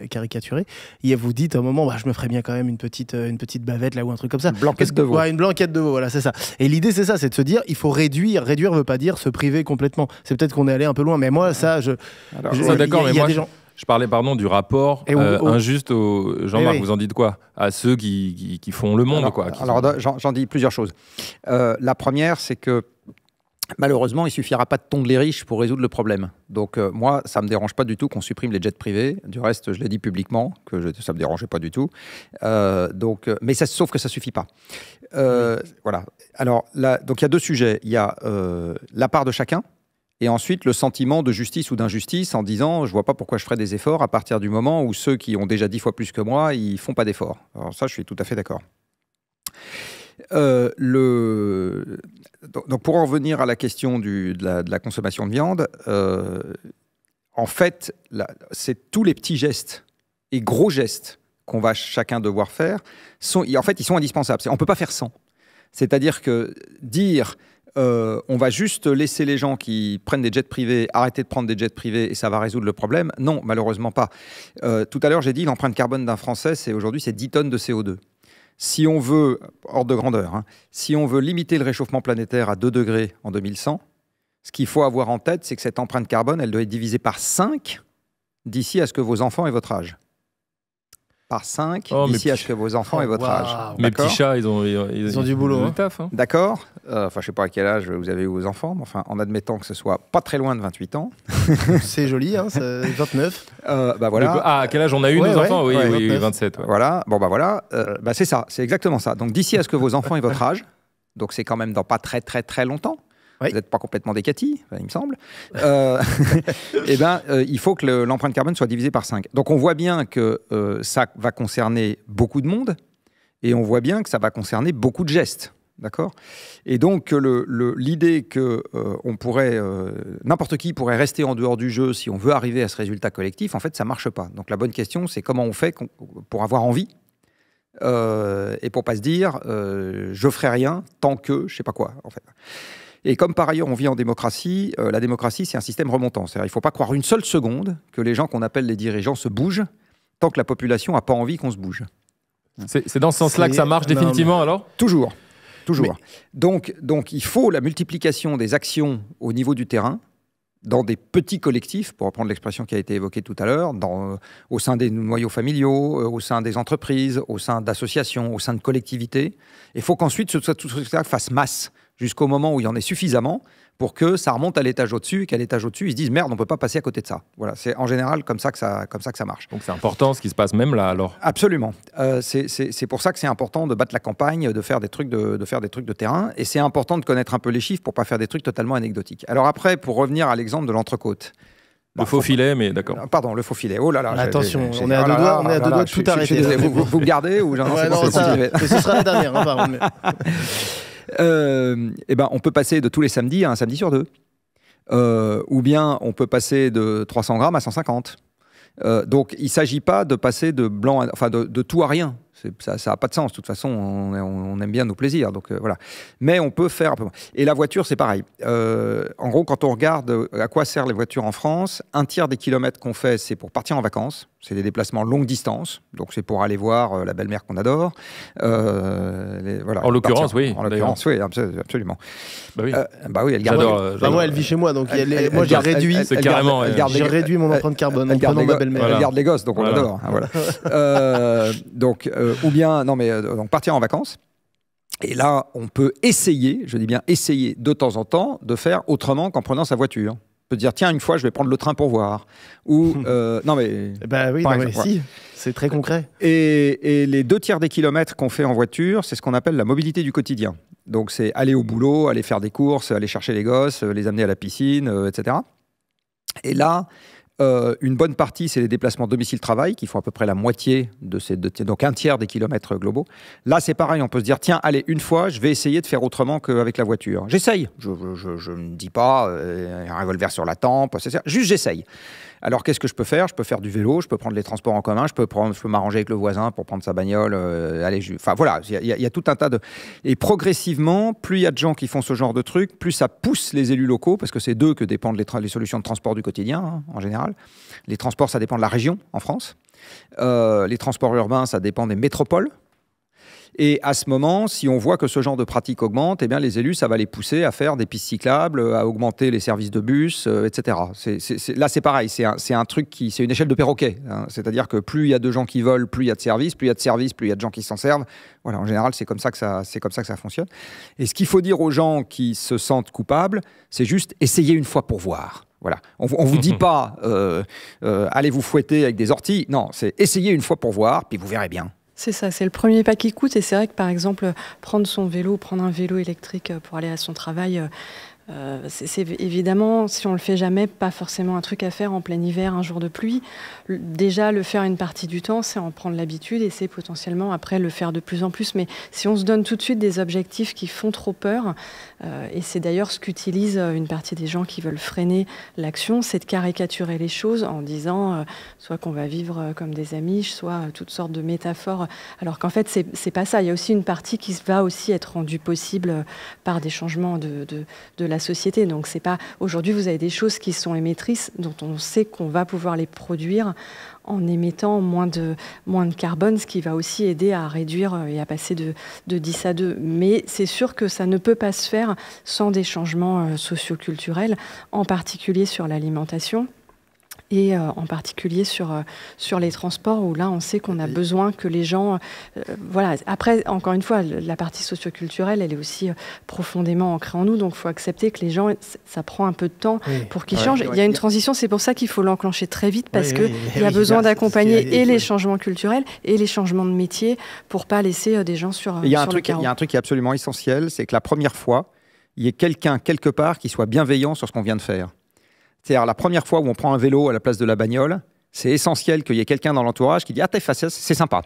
caricaturé, vous dites à un moment, bah, je me ferais bien quand même une petite, une petite bavette là ou un truc comme ça. Une blanquette de veau. une blanquette de voilà, c'est ça. Et l'idée, c'est ça, c'est de se dire, il faut réduire. Réduire veut pas dire se priver complètement. C'est peut-être qu'on est allé un peu loin, mais moi, ça, je. d'accord, mais moi, Je parlais, pardon, du rapport injuste au. Jean-Marc, eh vous en dites quoi À ceux qui, qui, font le monde, quoi. alors, j'en dis plusieurs choses. la première, c'est que Malheureusement, il suffira pas de tondre riches pour résoudre le problème. Donc euh, moi, ça me dérange pas du tout qu'on supprime les jets privés. Du reste, je l'ai dit publiquement que je, ça me dérangeait pas du tout. Euh, donc, euh, mais ça, sauf que ça suffit pas. voilà. Alors donc il y a deux sujets. Il y a la part de chacun et ensuite le sentiment de justice ou d'injustice en disant je vois pas pourquoi je ferais des efforts à partir du moment où ceux qui ont déjà dix fois plus que moi ils font pas d'efforts. Alors ça je suis tout à fait d'accord. le donc, pour en revenir à la question de, la, consommation de viande, euh, en fait, c'est tous les petits gestes et gros gestes qu'on va chacun devoir faire, sont, en fait, ils sont indispensables. On ne peut pas faire sans. C'est-à-dire que dire euh, on va juste laisser les gens qui prennent des jets privés arrêter de prendre des jets privés et ça va résoudre le problème, non, malheureusement pas. Euh, tout à l'heure, j'ai dit l'empreinte carbone d'un Français, c'est aujourd'hui, c'est 10 tonnes de CO2 si on veut, hors de grandeur, hein, si on veut limiter le réchauffement planétaire à 2 degrés en 2100, ce qu'il faut avoir en tête, c'est que cette empreinte carbone, elle doit être divisée par 5 d'ici à ce que vos enfants aient votre âge par 5 d'ici à ce que vos enfants aient votre oh, âge. Mes petits chats, ils ont, ils, ils ont du boulot. Hein. Hein. D'accord. Euh, enfin, je sais pas à quel âge vous avez eu vos enfants, mais enfin, en admettant que ce soit pas très loin de 28 ans. c'est joli, hein, 29. Euh, bah ah, à quel âge on a eu nos enfants oui, oui, 27. Voilà. Bon, bah voilà. Euh, bah, c'est ça, c'est exactement ça. Donc d'ici à ce que vos enfants aient votre âge, donc c'est quand même dans pas très très très longtemps vous n'êtes pas complètement des il me semble, euh, et eh ben, euh, il faut que l'empreinte carbone soit divisée par 5. Donc on voit bien que euh, ça va concerner beaucoup de monde, et on voit bien que ça va concerner beaucoup de gestes. D'accord Et donc euh, l'idée que on pourrait n'importe qui pourrait rester en dehors du jeu si on veut arriver à ce résultat collectif, en fait, ça marche pas. Donc la bonne question, c'est comment on fait pour avoir envie et pour pas se dire euh, je ferai rien tant que je sais pas quoi en fait. Et comme par ailleurs on vit en démocratie, euh, la démocratie c'est un système remontant. C'est-à-dire il ne faut pas croire une seule seconde que les gens qu'on appelle les dirigeants se bougent tant que la population n'a pas envie qu'on se bouge. C'est dans ce sens-là que ça marche définitivement alors Toujours, toujours. Donc, donc il faut la multiplication des actions au niveau du terrain dans des petits collectifs, pour reprendre l'expression qui a été évoquée tout à l'heure, euh, au sein des noyaux familiaux, euh, au sein des entreprises, au sein d'associations, au sein de collectivités. Il faut qu'ensuite tout ça fasse masse jusqu'au moment où il y en ait suffisamment pour que ça remonte à l'étage au-dessus et qu'à l'étage au-dessus, ils se disent merde, on peut pas passer à côté de ça. Voilà, c'est en général comme ça que ça, comme ça, que ça marche. Donc c'est important ce qui se passe même là alors Absolument. Euh, c'est pour ça que c'est important de battre la campagne, de faire des trucs de, de faire des trucs de terrain. Et c'est important de connaître un peu les chiffres pour pas faire des trucs totalement anecdotiques. Alors après, pour revenir à l'exemple de l'entrecôte. Le bah, faux filet, mais d'accord. Ah, pardon, le faux filet. Oh là là. Attention, on est à ah deux doigts, on est à ah deux doigts de tout arrêter. Vous, vous, gardez ou j'en Ce sera la dernière. Hein, Euh, eh ben, on peut passer de tous les samedis à un samedi sur deux. Euh, ou bien on peut passer de 300 grammes à 150. Euh, donc il ne s'agit pas de passer de blanc, enfin de, tout à rien. Ça n'a pas de sens. De toute façon, on, aime bien nos plaisirs. Donc euh, voilà. Mais on peut faire un peu moins. Et la voiture, c'est pareil. Euh, en gros, quand on regarde euh, à quoi servent les voitures en France, un tiers des kilomètres qu'on fait, c'est pour partir en vacances. C'est des déplacements longue distance. Donc c'est pour aller voir la belle-mère qu'on adore. voilà, en l'occurrence, oui. En l'occurrence, oui, absolument. Bah, bah oui. elle garde. moi, elle vit chez moi. Donc elle, moi, j'ai réduit. carrément. J'ai réduit mon empreinte carbone. Elle garde, les, ma belle-mère. elle garde les gosses, donc on voilà. adore. donc euh, ou bien, non mais, euh, donc partir en vacances. Et là, on peut essayer, je dis bien essayer de temps en temps, de faire autrement qu'en prenant sa voiture. On peut dire, tiens, une fois, je vais prendre le train pour voir. Ou, euh, non mais... Bah oui, mais si, c'est très concret. Et, les deux tiers des kilomètres qu'on fait en voiture, c'est ce qu'on appelle la mobilité du quotidien. Donc c'est aller au boulot, aller faire des courses, aller chercher les gosses, les amener à la piscine, etc. Et là, euh, une bonne partie, c'est les déplacements domicile-travail, qui font à peu près la moitié de ces deux, donc un tiers des kilomètres globaux. Là, c'est pareil, on peut se dire, tiens, allez, une fois, je vais essayer de faire autrement qu'avec la voiture. J'essaye. Je, ne dis pas euh, un revolver sur la tempe, c'est Juste, j'essaye. Alors qu'est-ce que je peux faire Je peux faire du vélo, je peux prendre les transports en commun, je peux, prendre, m'arranger avec le voisin pour prendre sa bagnole. Euh, Allez, enfin voilà, il y, a tout un tas de... Et progressivement, plus il y a de gens qui font ce genre de trucs, plus ça pousse les élus locaux, parce que c'est d'eux que dépendent les, solutions de transport du quotidien, hein, en général. Les transports, ça dépend de la région en France. Euh, les transports urbains, ça dépend des métropoles. Et à ce moment, si on voit que ce genre de pratique augmente, eh bien, les élus, ça va les pousser à faire des pistes cyclables, euh, à augmenter les services de bus, euh, etc. là, c'est pareil. C'est un, truc qui, c'est une échelle de perroquet. Hein. C'est-à-dire que plus il y a de gens qui volent, plus il y a de services, plus il y a de services, plus il y a de gens qui s'en servent. Voilà, en général, c'est comme ça que ça, c'est comme ça que ça fonctionne. Et ce qu'il faut dire aux gens qui se sentent coupables, c'est juste essayer une fois pour voir. Voilà. On ne vous dit pas euh, allez vous fouetter avec des orties. Non, c'est essayez une fois pour voir, puis vous verrez bien. C'est ça, c'est le premier pas qui coûte. Et c'est vrai que par exemple, prendre son vélo, prendre un vélo électrique euh, pour aller à son travail, euh, euh, c'est évidemment, si on le fait jamais, pas forcément un truc à faire en plein hiver, un jour de pluie. déjà, le faire une partie du temps, c'est en prendre l'habitude et c'est potentiellement après le faire de plus en plus. Mais si on se donne tout de suite des objectifs qui font trop peur, euh, et c'est d'ailleurs ce qu'utilise euh, une partie des gens qui veulent freiner l'action, c'est de caricaturer les choses en disant soit qu'on va vivre comme des amis, soit toutes sortes de métaphores. Alors qu'en fait, c'est pas ça. Il y a aussi une partie qui va aussi être rendue possible par des changements de la société. Donc c'est pas aujourd'hui vous avez des choses qui sont émettrices dont on sait qu'on va pouvoir les produire en émettant moins de, moins de carbone, ce qui va aussi aider à réduire euh, et à passer de, de 10 à 2. Mais c'est sûr que ça ne peut pas se faire sans des changements euh, socioculturels, en particulier sur l'alimentation et euh, en particulier sur, euh, sur les transports où là on sait qu'on a besoin que les gens euh, voilà après encore une fois la partie socioculturelle elle est aussi profondément ancrée en nous donc il faut accepter que les gens ça prend un peu de temps pour qu'ils changent il y a une transition c'est pour ça qu'il faut l'enclencher très vite parce qu'il que il y a besoin bah, d'accompagner et les changements culturels et les changements de métier pour pas laisser des gens sur il y a un truc il y a un truc qui est absolument essentiel c'est que la première fois il y ait quelqu'un quelque part qui soit bienveillant sur ce qu'on vient de faire c'est-à-dire la première fois où on prend un vélo à la place de la bagnole, c'est essentiel qu'il y ait quelqu'un dans l'entourage qui dit Ah, t'es c'est sympa.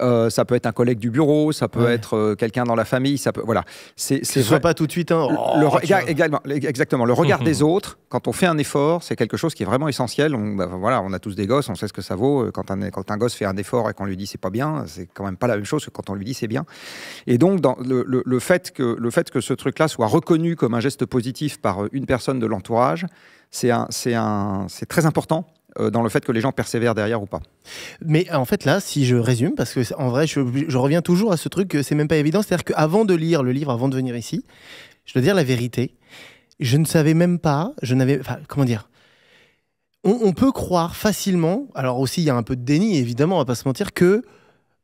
Euh, ça peut être un collègue du bureau, ça peut être euh, quelqu'un dans la famille, ça peut voilà. C'est soit pas tout de suite un. Hein. Oh, également, exactement, le regard des autres quand on fait un effort, c'est quelque chose qui est vraiment essentiel. On, bah, voilà, on a tous des gosses, on sait ce que ça vaut. Euh, quand un quand un gosse fait un effort et qu'on lui dit c'est pas bien, c'est quand même pas la même chose que quand on lui dit c'est bien. Et donc dans le, le, fait que le fait que ce truc-là soit reconnu comme un geste positif par une personne de l'entourage, c'est c'est c'est très important euh, dans le fait que les gens persévèrent derrière ou pas. Mais en fait, là, si je résume, parce que en vrai, je, reviens toujours à ce truc que c'est même pas évident, c'est-à-dire qu'avant de lire le livre, avant de venir ici, je dois dire la vérité, je ne savais même pas, je n'avais. Enfin, comment dire on, peut croire facilement, alors aussi il y a un peu de déni évidemment, on va pas se mentir, que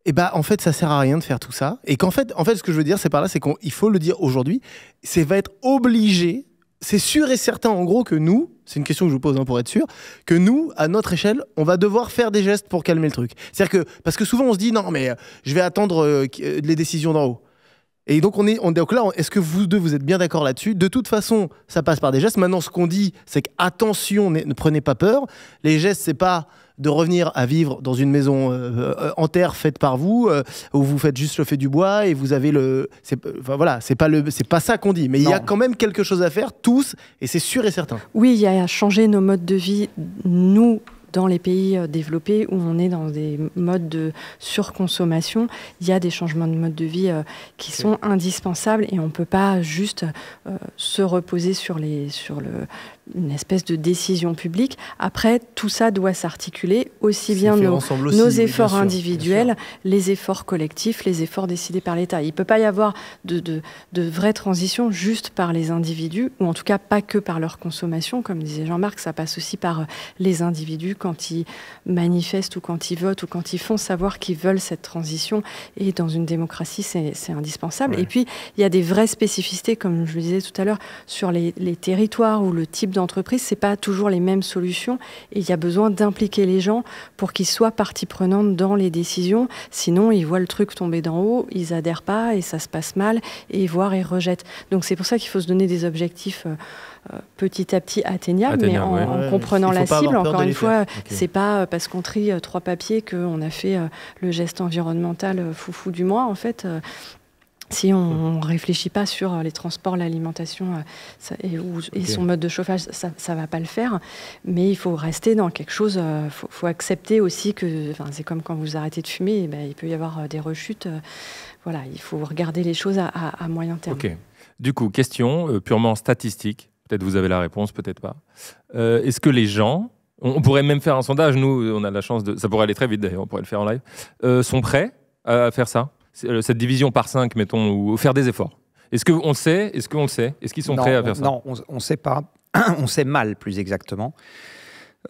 eh ben, en fait, ça sert à rien de faire tout ça. Et qu'en fait, en fait, ce que je veux dire, c'est par là, c'est qu'il faut le dire aujourd'hui, c'est va être obligé c'est sûr et certain, en gros, que nous, c'est une question que je vous pose hein, pour être sûr, que nous, à notre échelle, on va devoir faire des gestes pour calmer le truc. C'est-à-dire que, parce que souvent on se dit, non, mais euh, je vais attendre euh, euh, les décisions d'en haut. Et donc, on est, on, donc là, est-ce que vous deux, vous êtes bien d'accord là-dessus De toute façon, ça passe par des gestes. Maintenant, ce qu'on dit, c'est qu'attention, ne prenez pas peur. Les gestes, c'est pas de revenir à vivre dans une maison euh, euh, en terre faite par vous, euh, où vous faites juste chauffer du bois et vous avez le. voilà, c'est pas, le... c'est pas ça qu'on dit, mais il y a quand même quelque chose à faire, tous, et c'est sûr et certain. Oui, il y a à changer nos modes de vie, nous, dans les pays développés où on est dans des modes de surconsommation, il y a des changements de mode de vie qui sont indispensables et on ne peut pas juste se reposer sur, les, sur le, une espèce de décision publique. Après, tout ça doit s'articuler aussi bien nos, efforts individuels, les efforts collectifs, les efforts décidés par l'État. Il ne peut pas y avoir de, de, de vraie transition juste par les individus, ou en tout cas pas que par leur consommation. Comme disait Jean-Marc, ça passe aussi par euh, les individus quand ils manifestent ou quand ils votent ou quand ils font savoir qu'ils veulent cette transition. Et dans une démocratie, c'est indispensable. Et puis, il y a des vraies spécificités, comme je le disais tout à l'heure, sur les, les territoires ou le type de d'entreprise, c'est pas toujours les mêmes solutions. Et il y a besoin d'impliquer les gens pour qu'ils soient partie prenante dans les décisions. Sinon, ils voient le truc tomber d'en haut, ils adhèrent pas et ça se passe mal, et voire ils rejettent. Donc c'est pour ça qu'il faut se donner des objectifs euh, euh, petit à petit atteignables, mais en, comprenant la cible. Encore une fois, c'est pas euh, parce qu'on trie trois papiers qu'on a fait le geste environnemental foufou du mois. En fait, si on ne réfléchit pas sur euh, les transports, l'alimentation euh, et, son mode de chauffage, ça ne va pas le faire. Mais il faut rester dans quelque chose, il euh, faut, accepter aussi que c'est comme quand vous arrêtez de fumer, eh ben, il peut y avoir des rechutes. voilà, il faut regarder les choses à, moyen terme. Du coup, question purement statistique, peut-être vous avez la réponse, peut-être pas. Est-ce que les gens, on, on, pourrait même faire un sondage, nous on a la chance de, ça pourrait aller très vite d'ailleurs, on pourrait le faire en live, sont prêts à faire ça euh, cette division par 5, mettons, ou faire des efforts Est-ce qu'on sait Est-ce qu'on sait Est-ce qu'ils sont prêts à faire ça Non, on ne sait pas. on sait mal, plus exactement.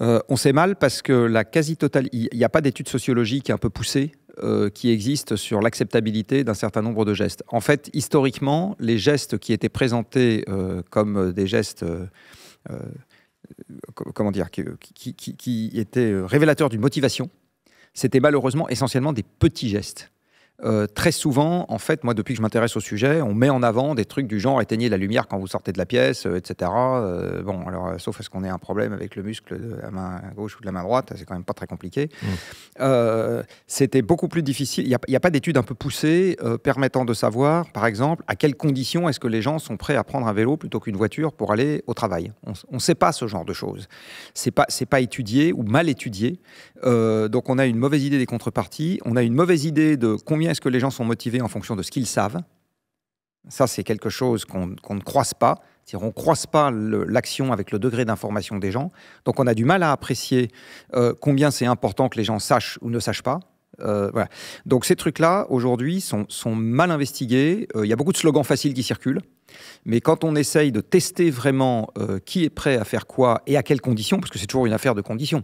Euh, on sait mal parce que la quasi-totalité, il n'y a pas d'études sociologiques un peu poussées euh, qui existent sur l'acceptabilité d'un certain nombre de gestes. En fait, historiquement, les gestes qui étaient présentés comme des gestes comment dire, qui, qui, qui, étaient révélateurs d'une motivation, c'était malheureusement essentiellement des petits gestes. Euh, très souvent, en fait, moi, depuis que je m'intéresse au sujet, on met en avant des trucs du genre éteignez la lumière quand vous sortez de la pièce, euh, etc. Euh, bon, alors, sauf est-ce qu'on ait un problème avec le muscle de la main gauche ou de la main droite, c'est quand même pas très compliqué. Mmh. C'était beaucoup plus difficile. Il n'y a, pas d'études un peu poussées permettant de savoir, par exemple, à quelles conditions est-ce que les gens sont prêts à prendre un vélo plutôt qu'une voiture pour aller au travail. On ne sait pas ce genre de choses. C'est pas, c'est pas étudié ou mal étudié. donc, on a une mauvaise idée des contreparties. On a une mauvaise idée de combien est-ce que les gens sont motivés en fonction de ce qu'ils savent Ça, c'est quelque chose qu'on ne croise pas. On ne croise pas l'action avec le degré d'information des gens. Donc, on a du mal à apprécier euh, combien c'est important que les gens sachent ou ne sachent pas. Euh, Donc ces trucs-là, aujourd'hui, sont, mal investigués. Euh, il y a beaucoup de slogans faciles qui circulent. Mais quand on essaye de tester vraiment qui est prêt à faire quoi et à quelles conditions, parce que c'est toujours une affaire de conditions,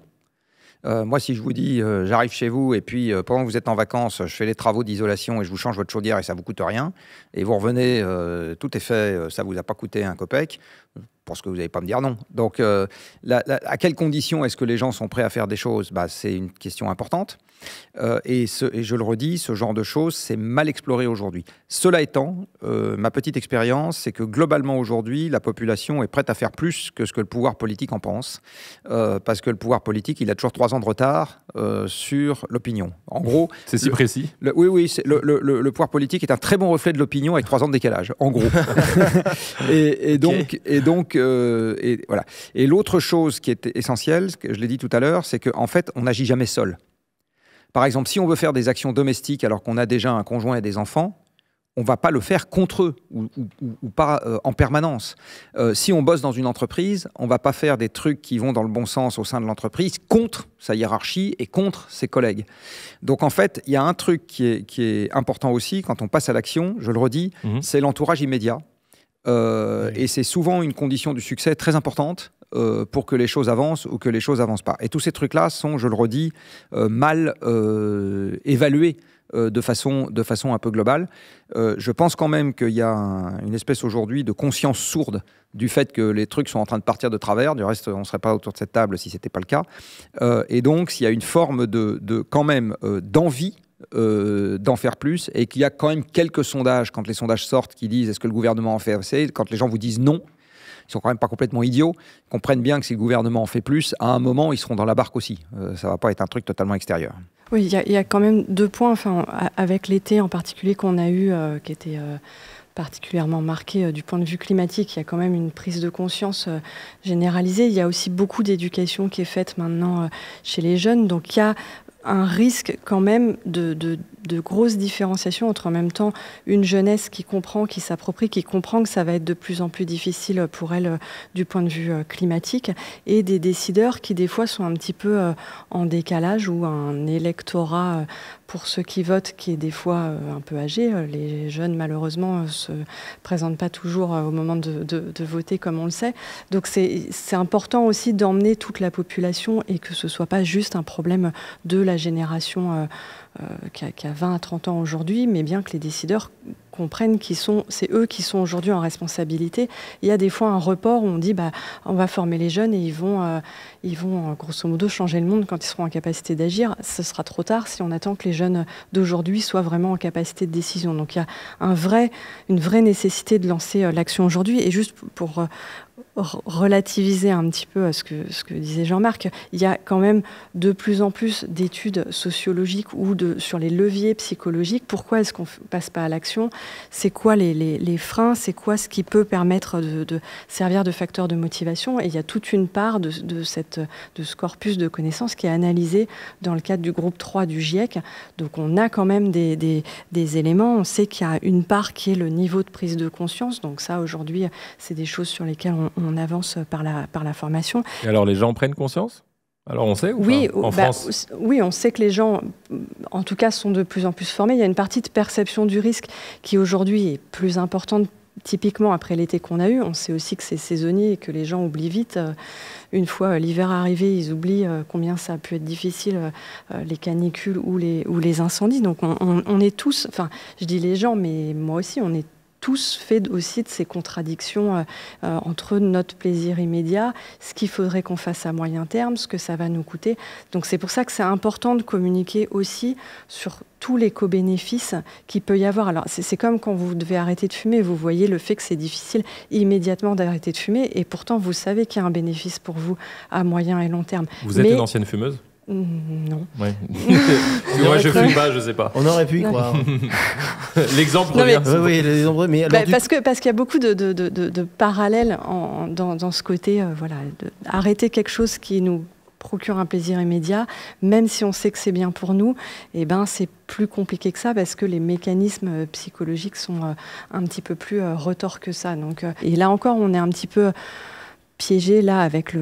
euh, moi, si je vous dis, euh, j'arrive chez vous et puis euh, pendant que vous êtes en vacances, je fais les travaux d'isolation et je vous change votre chaudière et ça vous coûte rien, et vous revenez, tout est fait, ça vous a pas coûté un copec. Je pense que vous n'allez pas me dire non. Donc, à quelles conditions est-ce que les gens sont prêts à faire des choses bah, C'est une question importante. Euh, et, je le redis, ce genre de choses, c'est mal exploré aujourd'hui. Cela étant, euh, ma petite expérience, c'est que globalement aujourd'hui, la population est prête à faire plus que ce que le pouvoir politique en pense, euh, parce que le pouvoir politique, il a toujours trois ans de retard sur l'opinion. En gros, c'est si précis. oui, oui, le, le, pouvoir politique est un très bon reflet de l'opinion avec trois ans de décalage. En gros. et, donc, et donc, et voilà. Et l'autre chose qui est essentielle, que je l'ai dit tout à l'heure, c'est qu'en en fait, on n'agit jamais seul. Par exemple, si on veut faire des actions domestiques alors qu'on a déjà un conjoint et des enfants, on ne va pas le faire contre eux ou, pas euh, en permanence. Euh, si on bosse dans une entreprise, on ne va pas faire des trucs qui vont dans le bon sens au sein de l'entreprise contre sa hiérarchie et contre ses collègues. Donc en fait, il y a un truc qui est, important aussi quand on passe à l'action, je le redis, mhm. c'est l'entourage immédiat. Euh, et c'est souvent une condition du succès très importante. Euh, pour que les choses avancent ou que les choses avancent pas. Et tous ces trucs-là sont, je le redis, euh, mal euh, évalués de façon, de façon un peu globale. je pense quand même qu'il y a une espèce aujourd'hui de conscience sourde du fait que les trucs sont en train de partir de travers. Du reste, on ne serait pas autour de cette table si ce n'était pas le cas. et donc, s'il y a une forme de, quand même d'envie d'en faire plus et qu'il y a quand même quelques sondages, quand les sondages sortent, qui disent est-ce que le gouvernement en fait assez, quand les gens vous disent non, ils sont quand même pas complètement idiots, comprennent bien que si le gouvernement en fait plus, à un moment, ils seront dans la barque aussi. Euh, ça va pas être un truc totalement extérieur. Oui, il y, a quand même deux points, enfin, avec l'été en particulier qu'on a eu, euh, qui était euh, particulièrement marqué du point de vue climatique. Il y a quand même une prise de conscience généralisée. Il y a aussi beaucoup d'éducation qui est faite maintenant chez les jeunes. Donc il y a un risque quand même de, de, grosses différenciations entre en même temps une jeunesse qui comprend, qui s'approprie, qui comprend que ça va être de plus en plus difficile pour elle euh, du point de vue euh, climatique, et des décideurs qui des fois sont un petit peu euh, en décalage ou un électorat pour ceux qui votent, qui est des fois euh, un peu âgé. Euh, les jeunes, malheureusement, ne euh, se présentent pas toujours au moment de, voter, comme on le sait. Donc c'est important aussi d'emmener toute la population et que ce ne soit pas juste un problème de la génération euh, qui, a, 20 à 30 ans aujourd'hui, mais bien que les décideurs comprennent qu'ils sont, c'est eux qui sont aujourd'hui en responsabilité. Il y a des fois un report où on dit, bah, on va former les jeunes et ils vont, euh, ils vont euh, grosso modo changer le monde quand ils seront en capacité d'agir. Ce sera trop tard si on attend que les jeunes d'aujourd'hui soient vraiment en capacité de décision. Donc il y a un vrai, une vraie nécessité de lancer l'action aujourd'hui. Et juste pour relativiser un petit peu à euh, ce que, disait Jean-Marc, il y a quand même de plus en plus d'études sociologiques ou de, sur les leviers psychologiques. Pourquoi est-ce qu'on ne passe pas à l'action C'est quoi les, freins C'est quoi ce qui peut permettre de, servir de facteur de motivation Et il y a toute une part de, ce corpus de connaissances qui est analysé dans le cadre du groupe 3 du GIEC. Donc on a quand même des, éléments. On sait qu'il y a une part qui est le niveau de prise de conscience. Donc ça, aujourd'hui, c'est des choses sur lesquelles on on avance par la, par la formation. Et alors les gens prennent conscience alors on sait oui, bah, Oui, on sait que les gens, en tout cas, sont de plus en plus formés. Il y a une partie de perception du risque qui aujourd'hui est plus importante. Typiquement, après l'été qu'on a eu, on sait aussi que c'est saisonnier et que les gens oublient vite. Euh, une fois euh, l'hiver arrivé, ils oublient euh, combien ça a pu être difficile, les canicules ou les, ou les incendies. Donc on, on est tous, enfin je dis les gens, mais moi aussi, on est tous fait aussi de ces contradictions euh, euh, entre notre plaisir immédiat, ce qu'il faudrait qu'on fasse à moyen terme, ce que ça va nous coûter. Donc c'est pour ça que c'est important de communiquer aussi sur tous les co-bénéfices qu'il peut y avoir. Alors c'est comme quand vous devez arrêter de fumer, vous voyez le fait que c'est difficile immédiatement d'arrêter de fumer, et pourtant vous savez qu'il y a un bénéfice pour vous à moyen et long terme. Vous êtes une ancienne fumeuse Mm, non. Ouais. moi, je fume pas, je sais pas. On aurait pu y croire. l'exemple revient. Oui, bah, Parce qu'il parce qu'il y a beaucoup de, de, de, parallèles dans, dans, ce côté, euh, voilà, arrêter quelque chose qui nous procure un plaisir immédiat, même si on sait que c'est bien pour nous, et eh ben c'est plus compliqué que ça parce que les mécanismes euh, psychologiques sont euh, un petit peu plus retors que ça. Donc, et là encore, on est un petit peu piégé là avec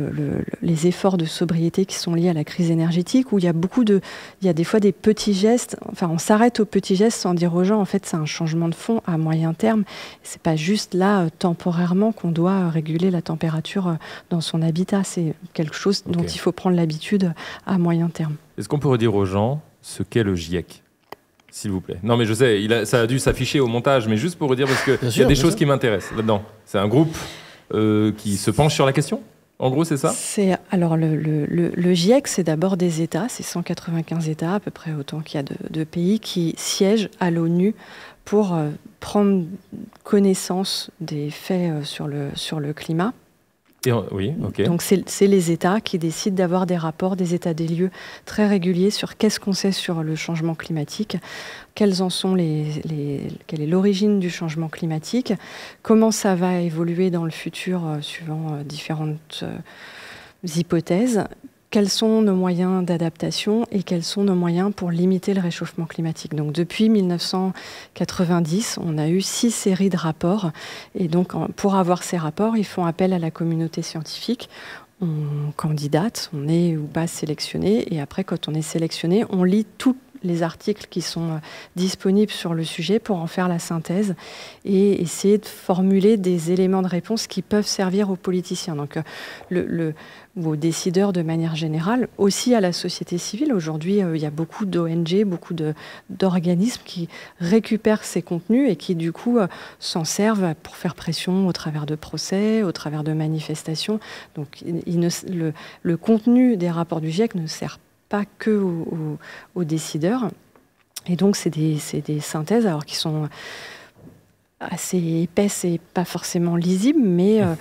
les efforts de sobriété qui sont liés à la crise énergétique, où il y a beaucoup de, il y a des fois des petits gestes. Enfin, on s'arrête aux petits gestes sans dire aux gens, en fait, c'est un changement de fond à moyen terme. C'est pas juste là euh, temporairement qu'on doit euh, réguler la température euh, dans son habitat. C'est quelque chose dont il faut prendre l'habitude à moyen terme. Est-ce qu'on peut redire aux gens ce qu'est le GIEC s'il vous plaît. Non, mais je sais, ça a dû s'afficher au montage, mais juste pour redire dire, parce qu'il y a des choses qui m'intéressent là-dedans. C'est un groupe euh, qui se penchent sur la question en gros, c'est ça C'est alors le, GIEC, c'est d'abord des États, c'est 195 États à peu près autant qu'il y a de, pays qui siègent à l'ONU pour euh, prendre connaissance des faits euh, sur sur le climat oui, Donc c'est les États qui décident d'avoir des rapports, des états des lieux très réguliers sur qu'est-ce qu'on sait sur le changement climatique, quelles en sont les, quelle est l'origine du changement climatique, comment ça va évoluer dans le futur euh, suivant euh, différentes euh, hypothèses, quels sont nos moyens d'adaptation et quels sont nos moyens pour limiter le réchauffement climatique. Donc depuis 1990, on a eu six séries de rapports et donc pour avoir ces rapports, ils font appel à la communauté scientifique on candidate, on est ou pas sélectionné, et après, quand on est sélectionné, on lit tout les articles qui sont euh, disponibles sur le sujet pour en faire la synthèse et essayer de formuler des éléments de réponse qui peuvent servir aux politiciens donc, euh, le, aux décideurs de manière générale, aussi à la société civile. Aujourd'hui, euh, il y a beaucoup d'ONG, beaucoup d'organismes qui récupèrent ces contenus et qui du coup s'en servent pour faire pression au travers de procès, au travers de manifestations. Donc il le, le contenu des rapports du GIEC ne sert pas pas que aux, décideurs. Et donc, c'est des, des, synthèses alors qui sont assez épaisses et pas forcément lisibles. mais euh,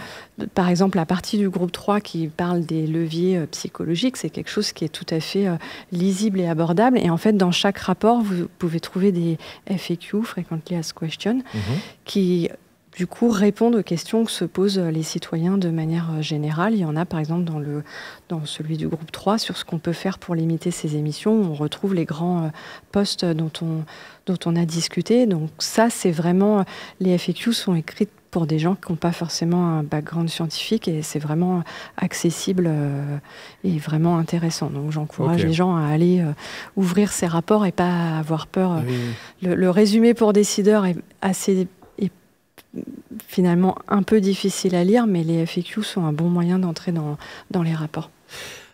par exemple la partie du groupe 3 qui parle des leviers euh, psychologiques, c'est quelque chose qui est tout à fait euh, lisible et abordable. Et en fait, dans chaque rapport, vous pouvez trouver des FAQ, Frequently Asked Questions, mhm. qui du coup répondre aux questions que se posent les citoyens de manière euh, générale. Il y en a par exemple dans, celui du groupe 3 sur ce qu'on peut faire pour limiter ces émissions. on retrouve les grands euh, postes dont on, a discuté. Donc ça, c'est vraiment, euh, les FAQ sont écrites pour des gens qui n'ont pas forcément un background scientifique et c'est vraiment accessible et vraiment intéressant. Donc j'encourage les gens à aller ouvrir ces rapports et pas avoir peur. Le, le, résumé pour décideurs est assez finalement un peu difficile à lire, mais les FAQ sont un bon moyen d'entrer dans les rapports.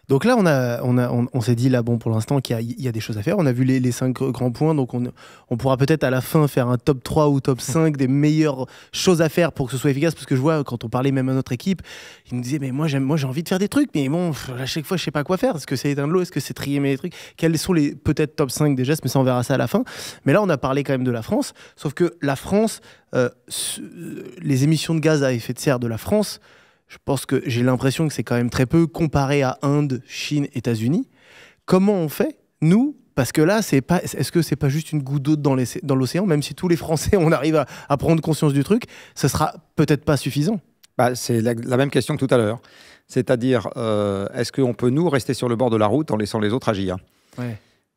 Donc là, on, a, a, on, s'est dit, là, bon, pour l'instant, qu'il y, a des choses à faire. On a vu les, cinq grands points, donc on, pourra peut-être à la fin faire un top 3 ou top 5 des meilleures choses à faire pour que ce soit efficace, parce que je vois, quand on parlait même à notre équipe, ils nous disaient, mais moi, moi j'ai envie de faire des trucs, mais bon, à chaque fois, je sais pas quoi faire. Est-ce que c'est éteindre l'eau Est-ce que c'est trier mes trucs Quels sont les peut-être top 5 des gestes Mais ça, on verra ça à la fin. Mais là, on a parlé quand même de la France, sauf que la France, euh, les émissions de gaz à effet de serre de la France, je pense que j'ai l'impression que c'est quand même très peu comparé à Inde, Chine, États-Unis. Comment on fait, nous parce que là, c'est pas, est-ce que c'est pas juste une goutte d'eau dans l'océan Même si tous les Français, on arrive à, prendre conscience du truc, ce sera peut-être pas suffisant. Bah, c'est la, même question que tout à l'heure. C'est-à-dire, euh, est-ce qu'on peut nous rester sur le bord de la route en laissant les autres agir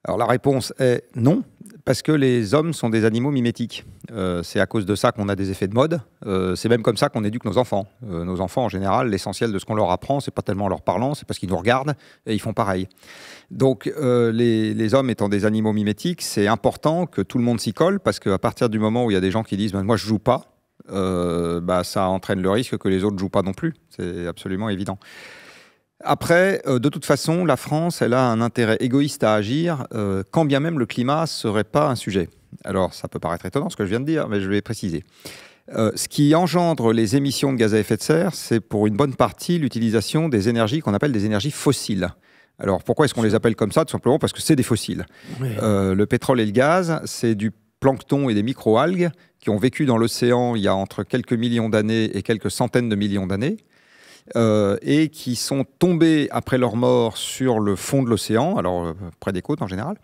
Alors la réponse est non. Parce que les hommes sont des animaux mimétiques. Euh, c'est à cause de ça qu'on a des effets de mode. Euh, c'est même comme ça qu'on éduque nos enfants. Euh, nos enfants, en général, l'essentiel de ce qu'on leur apprend, c'est pas tellement en leur parlant, c'est parce qu'ils nous regardent et ils font pareil. Donc, les, hommes étant des animaux mimétiques, c'est important que tout le monde s'y colle parce qu'à partir du moment où il y a des gens qui disent ben, Moi, je joue pas, bah, ça entraîne le risque que les autres jouent pas non plus. C'est absolument évident. Après, euh, de toute façon, la France, elle a un intérêt égoïste à agir, euh, quand bien même le climat ne serait pas un sujet. Alors, ça peut paraître étonnant ce que je viens de dire, mais je vais préciser. Euh, ce qui engendre les émissions de gaz à effet de serre, c'est pour une bonne partie l'utilisation des énergies qu'on appelle des énergies fossiles. Alors pourquoi est-ce qu'on les appelle comme ça Tout simplement parce que c'est des fossiles. le pétrole et le gaz, c'est du plancton et des microalgues qui ont vécu dans l'océan il y a entre quelques millions d'années et quelques centaines de millions d'années euh, et qui sont tombés après leur mort sur le fond de l'océan, alors euh, près des côtes en général.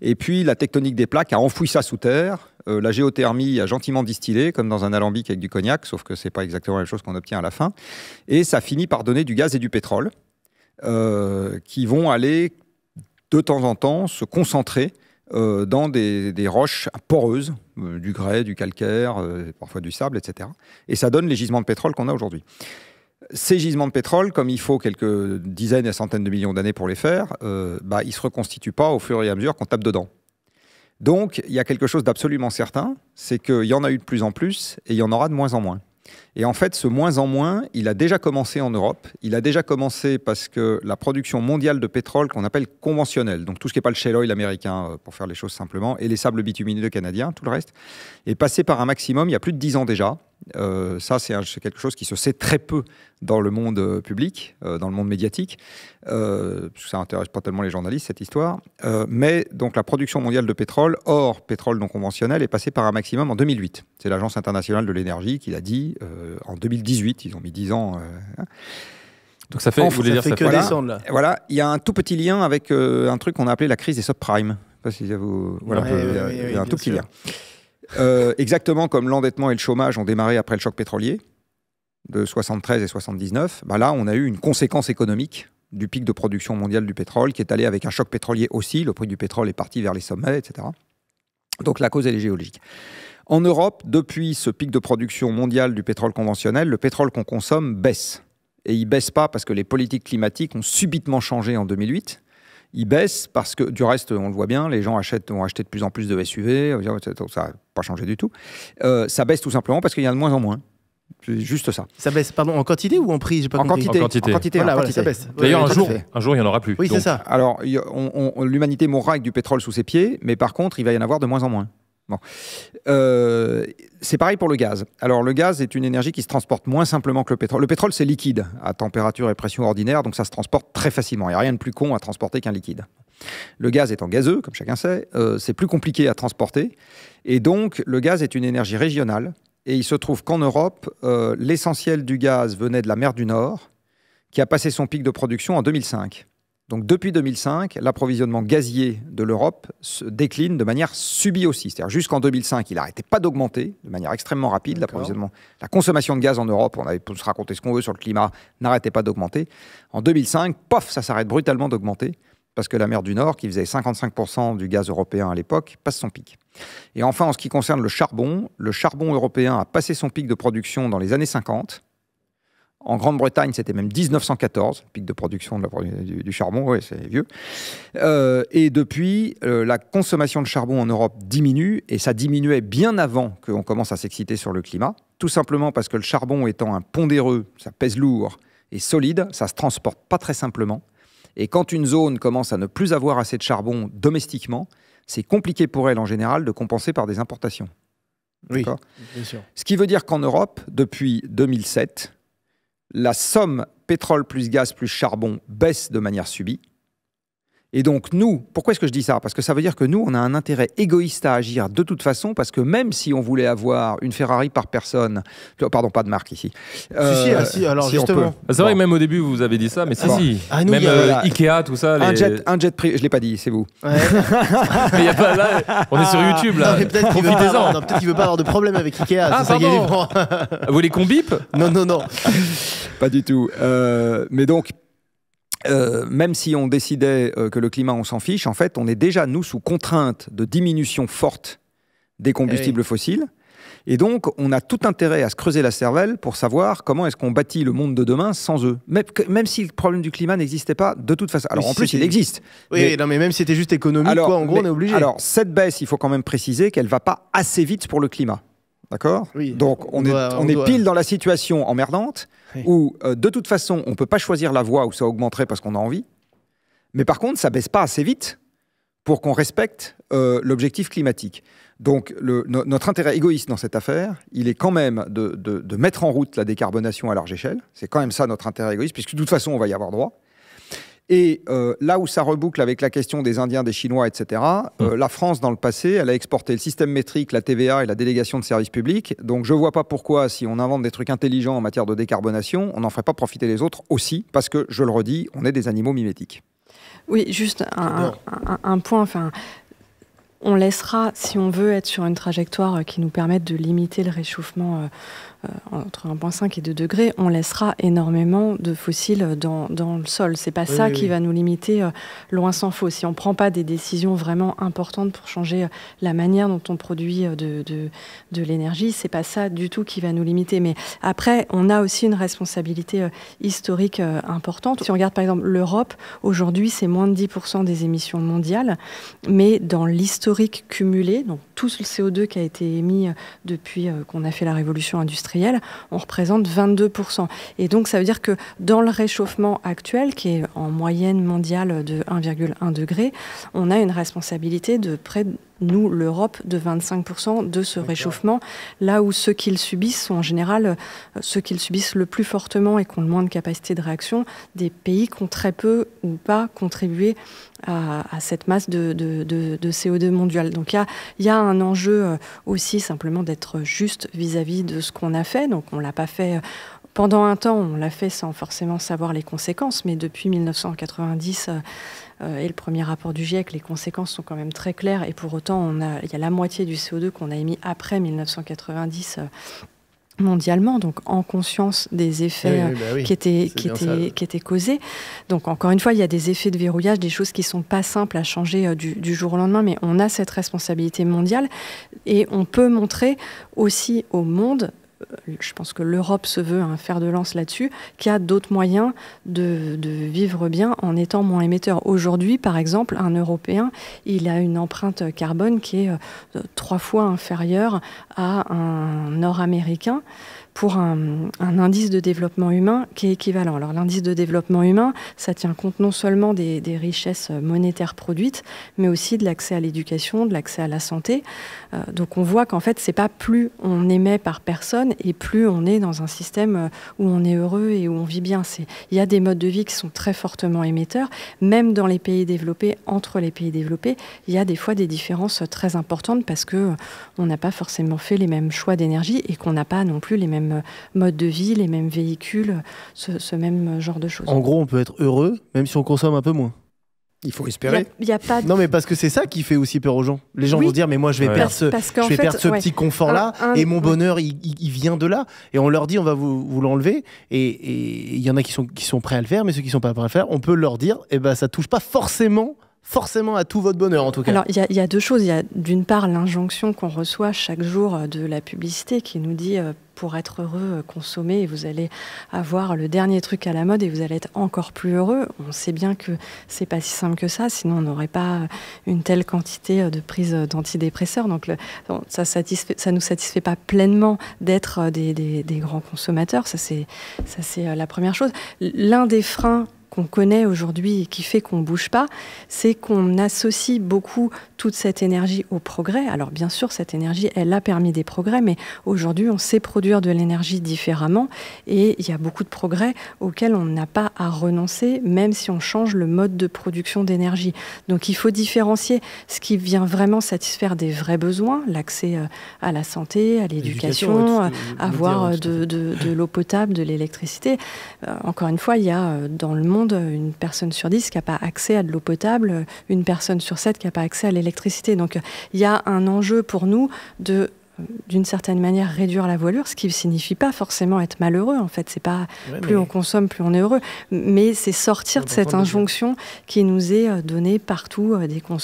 Et puis la tectonique des plaques a enfoui ça sous terre. Euh, la géothermie a gentiment distillé, comme dans un alambic avec du cognac, sauf que ce c'est pas exactement la même chose qu'on obtient à la fin. Et ça finit par donner du gaz et du pétrole, qui vont aller de temps en temps se concentrer dans des, roches poreuses, du grès, du calcaire, parfois du sable, etc. Et ça donne les gisements de pétrole qu'on a aujourd'hui ces gisements de pétrole, comme il faut quelques dizaines et centaines de millions d'années pour les faire, euh, bah, ils ne se reconstituent pas au fur et à mesure qu'on tape dedans. Donc, il y a quelque chose d'absolument certain, c'est qu'il y en a eu de plus en plus et il y en aura de moins en moins. Et en fait, ce moins en moins, il a déjà commencé en Europe. Il a déjà commencé parce que la production mondiale de pétrole qu'on appelle conventionnelle, donc tout ce qui n'est pas le shale oil américain, euh, pour faire les choses simplement, et les sables bitumineux canadiens, tout le reste, est passé par un maximum il y a plus de dix ans déjà. Euh, ça, c'est quelque chose qui se sait très peu dans le monde euh, public, dans le monde médiatique. Euh, ça n'intéresse pas tellement les journalistes, cette histoire. mais donc la production mondiale de pétrole, hors pétrole non conventionnel, est passée par un maximum en 2008. C'est l'Agence internationale de l'énergie qui l'a dit euh, en 2018. Ils ont mis 10 ans. Euh, hein. donc ça fait, fait que descendre là. Voilà, il y a un tout petit lien avec euh, un truc qu'on a appelé la crise des subprimes. Je pas si vous... Voilà, un tout petit lien. exactement comme l'endettement et le chômage ont démarré après le choc pétrolier de 73 et 79, bah là, on a eu une conséquence économique du pic de production mondiale du pétrole qui est allé avec un choc pétrolier aussi. Le prix du pétrole est parti vers les sommets, etc. Donc la cause, elle est géologique. En Europe, depuis ce pic de production mondiale du pétrole conventionnel, le pétrole qu'on consomme baisse. Et il baisse pas parce que les politiques climatiques ont subitement changé en 2008. Il baisse parce que, du reste, on le voit bien, les gens achètent, ont acheté de plus en plus de SUV, ça n'a pas changé du tout. Euh, ça baisse tout simplement parce qu'il y en a de moins en moins. C'est juste ça. Ça baisse, pardon, en quantité ou en prix en, quantité, quantité. quantité. D'ailleurs, un, jour, un jour, il n'y en aura plus. Oui, c'est ça. Alors, l'humanité mourra avec du pétrole sous ses pieds, mais par contre, il va y en avoir de moins en moins. Euh, c'est pareil pour le gaz. Alors le gaz est une énergie qui se transporte moins simplement que le pétrole. Le pétrole c'est liquide à température et pression ordinaire, donc ça se transporte très facilement. Il n'y a rien de plus con à transporter qu'un liquide. Le gaz étant gazeux, comme chacun sait, euh, c'est plus compliqué à transporter. Et donc le gaz est une énergie régionale. Et il se trouve qu'en Europe, euh, l'essentiel du gaz venait de la mer du Nord, qui a passé son pic de production en 2005. Donc depuis 2005, l'approvisionnement gazier de l'Europe se décline de manière subie aussi. C'est-à-dire jusqu'en 2005, il n'arrêtait pas d'augmenter de manière extrêmement rapide. L'approvisionnement, la consommation de gaz en Europe, on avait pu se raconter ce qu'on veut sur le climat, n'arrêtait pas d'augmenter. En 2005, pof, ça s'arrête brutalement d'augmenter parce que la mer du Nord, qui faisait 55% du gaz européen à l'époque, passe son pic. Et enfin, en ce qui concerne le charbon, le charbon européen a passé son pic de production dans les années 50 en Grande-Bretagne, c'était même 1914, le pic de production du, charbon, oui, c'est vieux. Euh, et depuis, euh, la consommation de charbon en Europe diminue, et ça diminuait bien avant qu'on commence à s'exciter sur le climat, tout simplement parce que le charbon étant un pondéreux, ça pèse lourd et solide, ça se transporte pas très simplement. Et quand une zone commence à ne plus avoir assez de charbon domestiquement, c'est compliqué pour elle en général de compenser par des importations. Oui, bien sûr. Ce qui veut dire qu'en Europe, depuis 2007, la somme pétrole plus gaz plus charbon baisse de manière subie, et donc nous, pourquoi est-ce que je dis ça Parce que ça veut dire que nous, on a un intérêt égoïste à agir de toute façon, parce que même si on voulait avoir une Ferrari par personne, pardon, pas de marque ici. si, si, euh, ah, alors justement. Ah, c'est vrai, même au début, vous avez dit ça, mais si, si. Ah, même euh, Ikea, tout ça. Un jet, un jet privé, je l'ai pas dit, c'est vous. Ouais. mais y a pas, là, on est sur YouTube, là. Peut-être qu'il veut, peut pas avoir de problème avec Ikea. Ah, ça, Vous voulez qu'on bip Non, non, non. pas du tout. Euh, mais donc, euh, même si on décidait euh, que le climat, on s'en fiche, en fait, on est déjà, nous, sous contrainte de diminution forte des combustibles eh fossiles. Et donc, on a tout intérêt à se creuser la cervelle pour savoir comment est-ce qu'on bâtit le monde de demain sans eux. Même, si le problème du climat n'existait pas, de toute façon. Alors, en plus, il existe. Oui, mais... non, mais même si c'était juste économique, quoi, en gros, on est obligé. Alors, cette baisse, il faut quand même préciser qu'elle va pas assez vite pour le climat. D'accord oui, Donc, on, est, pile dans la situation emmerdante ou où euh, de toute façon, on peut pas choisir la voie où ça augmenterait parce qu'on a envie. Mais par contre, ça baisse pas assez vite pour qu'on respecte euh, l'objectif climatique. Donc notre intérêt égoïste dans cette affaire, il est quand même de mettre en route la décarbonation à large échelle. C'est quand même ça notre intérêt égoïste, puisque de toute façon, on va y avoir droit. Et euh, là où ça reboucle avec la question des Indiens, des Chinois, etc., euh, mm. la France, dans le passé, elle a exporté le système métrique, la TVA et la délégation de services publics. Donc je ne vois pas pourquoi, si on invente des trucs intelligents en matière de décarbonation, on n'en ferait pas profiter les autres aussi, parce que, je le redis, on est des animaux mimétiques. Oui, juste un, point. Enfin, on laissera, si on veut être sur une trajectoire qui nous permette de limiter le réchauffement. Euh, euh, entre 1,5 et 2 degrés, on laissera énormément de fossiles dans, le sol. C'est pas ça qui va nous limiter euh, loin sans faux. Si on ne prend pas des décisions vraiment importantes pour changer euh, la manière dont on produit de, de, de l'énergie, c'est pas ça du tout qui va nous limiter. Mais après, on a aussi une responsabilité historique importante. Si on regarde par exemple l'Europe, aujourd'hui c'est moins de 10% des émissions mondiales, mais dans l'historique cumulé, donc tout le CO2 qui a été émis depuis qu'on a fait la révolution industrielle, on représente 22%. Et donc ça veut dire que dans le réchauffement actuel, qui est en moyenne mondiale de 1,1 degré, on a une responsabilité de près de nous, l'Europe, de 25% de ce réchauffement, là où ceux qui le subissent sont en général euh, ceux qui le subissent le plus fortement et qui ont le moins de capacité de réaction, des pays qui ont très peu ou pas contribué à, cette masse de, CO2 mondiale. Donc il y, a, un enjeu euh, aussi simplement d'être juste vis-à-vis -vis de ce qu'on a fait. Donc on ne l'a pas fait euh, pendant un temps, on l'a fait sans forcément savoir les conséquences, mais depuis 1990 euh, euh, et le premier rapport du GIEC, les conséquences sont quand même très claires. Et pour autant, il y a la moitié du CO2 qu'on a émis après 1990. Euh, mondialement, donc en conscience des effets bah qui, étaient, causés. Donc encore une fois, il y a des effets de verrouillage, des choses qui sont pas simples à changer du, du jour au lendemain, mais on a cette responsabilité mondiale et on peut montrer aussi au monde euh, je pense que l'Europe se veut un fer de lance là-dessus, qui a d'autres moyens de, de, vivre bien en étant moins émetteur. Aujourd'hui, par exemple, un Européen, il a une empreinte carbone qui est euh, trois fois inférieure à un Nord-Américain pour un, indice de développement humain qui est équivalent. Alors l'indice de développement humain, ça tient compte non seulement des, richesses monétaires produites, mais aussi de l'accès à l'éducation, de l'accès à la santé. Euh, donc on voit qu'en fait, c'est pas plus on émet par personne et plus on est dans un système euh, où on est heureux et où on vit bien. Il y a des modes de vie qui sont très fortement émetteurs, même dans les pays développés, entre les pays développés, il y a des fois des différences très importantes parce que euh, on n'a pas forcément fait les mêmes choix d'énergie et qu'on n'a pas non plus les mêmes mode de vie, les mêmes véhicules, ce, même genre de choses. En gros, on peut être heureux même si on consomme un peu moins. Il faut espérer. il y a pas Non, mais parce que c'est ça qui fait aussi peur aux gens. Les gens vont dire, mais moi, je vais perdre ce, je vais perdre ce petit confort-là, et mon bonheur, il, vient de là. Et on leur dit, on va vous, vous l'enlever. Et il y en a qui sont, qui sont prêts à le faire, mais ceux qui sont pas prêts à le faire, on peut leur dire, eh ben, ça touche pas forcément forcément à tout votre bonheur en tout cas. Alors il y, a deux choses. Il y a d'une part l'injonction qu'on reçoit chaque jour de la publicité qui nous dit euh, pour être heureux, euh, consommer et vous allez avoir le dernier truc à la mode et vous allez être encore plus heureux. On sait bien que c'est pas si simple que ça, sinon on n'aurait pas euh, une telle quantité euh, de prise d'antidépresseurs. Donc ça ne nous satisfait pas pleinement d'être des, grands consommateurs. ça c'est la première chose. L'un des freins qu'on connaît aujourd'hui et qui fait qu'on ne bouge pas, c'est qu'on associe beaucoup toute cette énergie au progrès. Alors bien sûr, cette énergie, elle a permis des progrès, mais aujourd'hui, on sait produire de l'énergie différemment et il y a beaucoup de progrès auxquels on n'a pas à renoncer, même si on change le mode de production d'énergie. Donc il faut différencier ce qui vient vraiment satisfaire des vrais besoins, l'accès euh, à la santé, à l'éducation, euh, avoir euh, de, de l'eau potable, de l'électricité. Encore une fois, il y a dans le monde une personne sur dix qui n'a pas accès à de l'eau potable, une personne sur sept qui n'a pas accès à l'électricité. Donc il y a un enjeu pour nous de d'une certaine manière réduire la voilure, ce qui ne signifie pas forcément être malheureux. En fait, c'est pas plus on consomme, plus on est heureux, mais c'est sortir de cette injonction qui nous est euh, donnée partout euh, des dès qu'on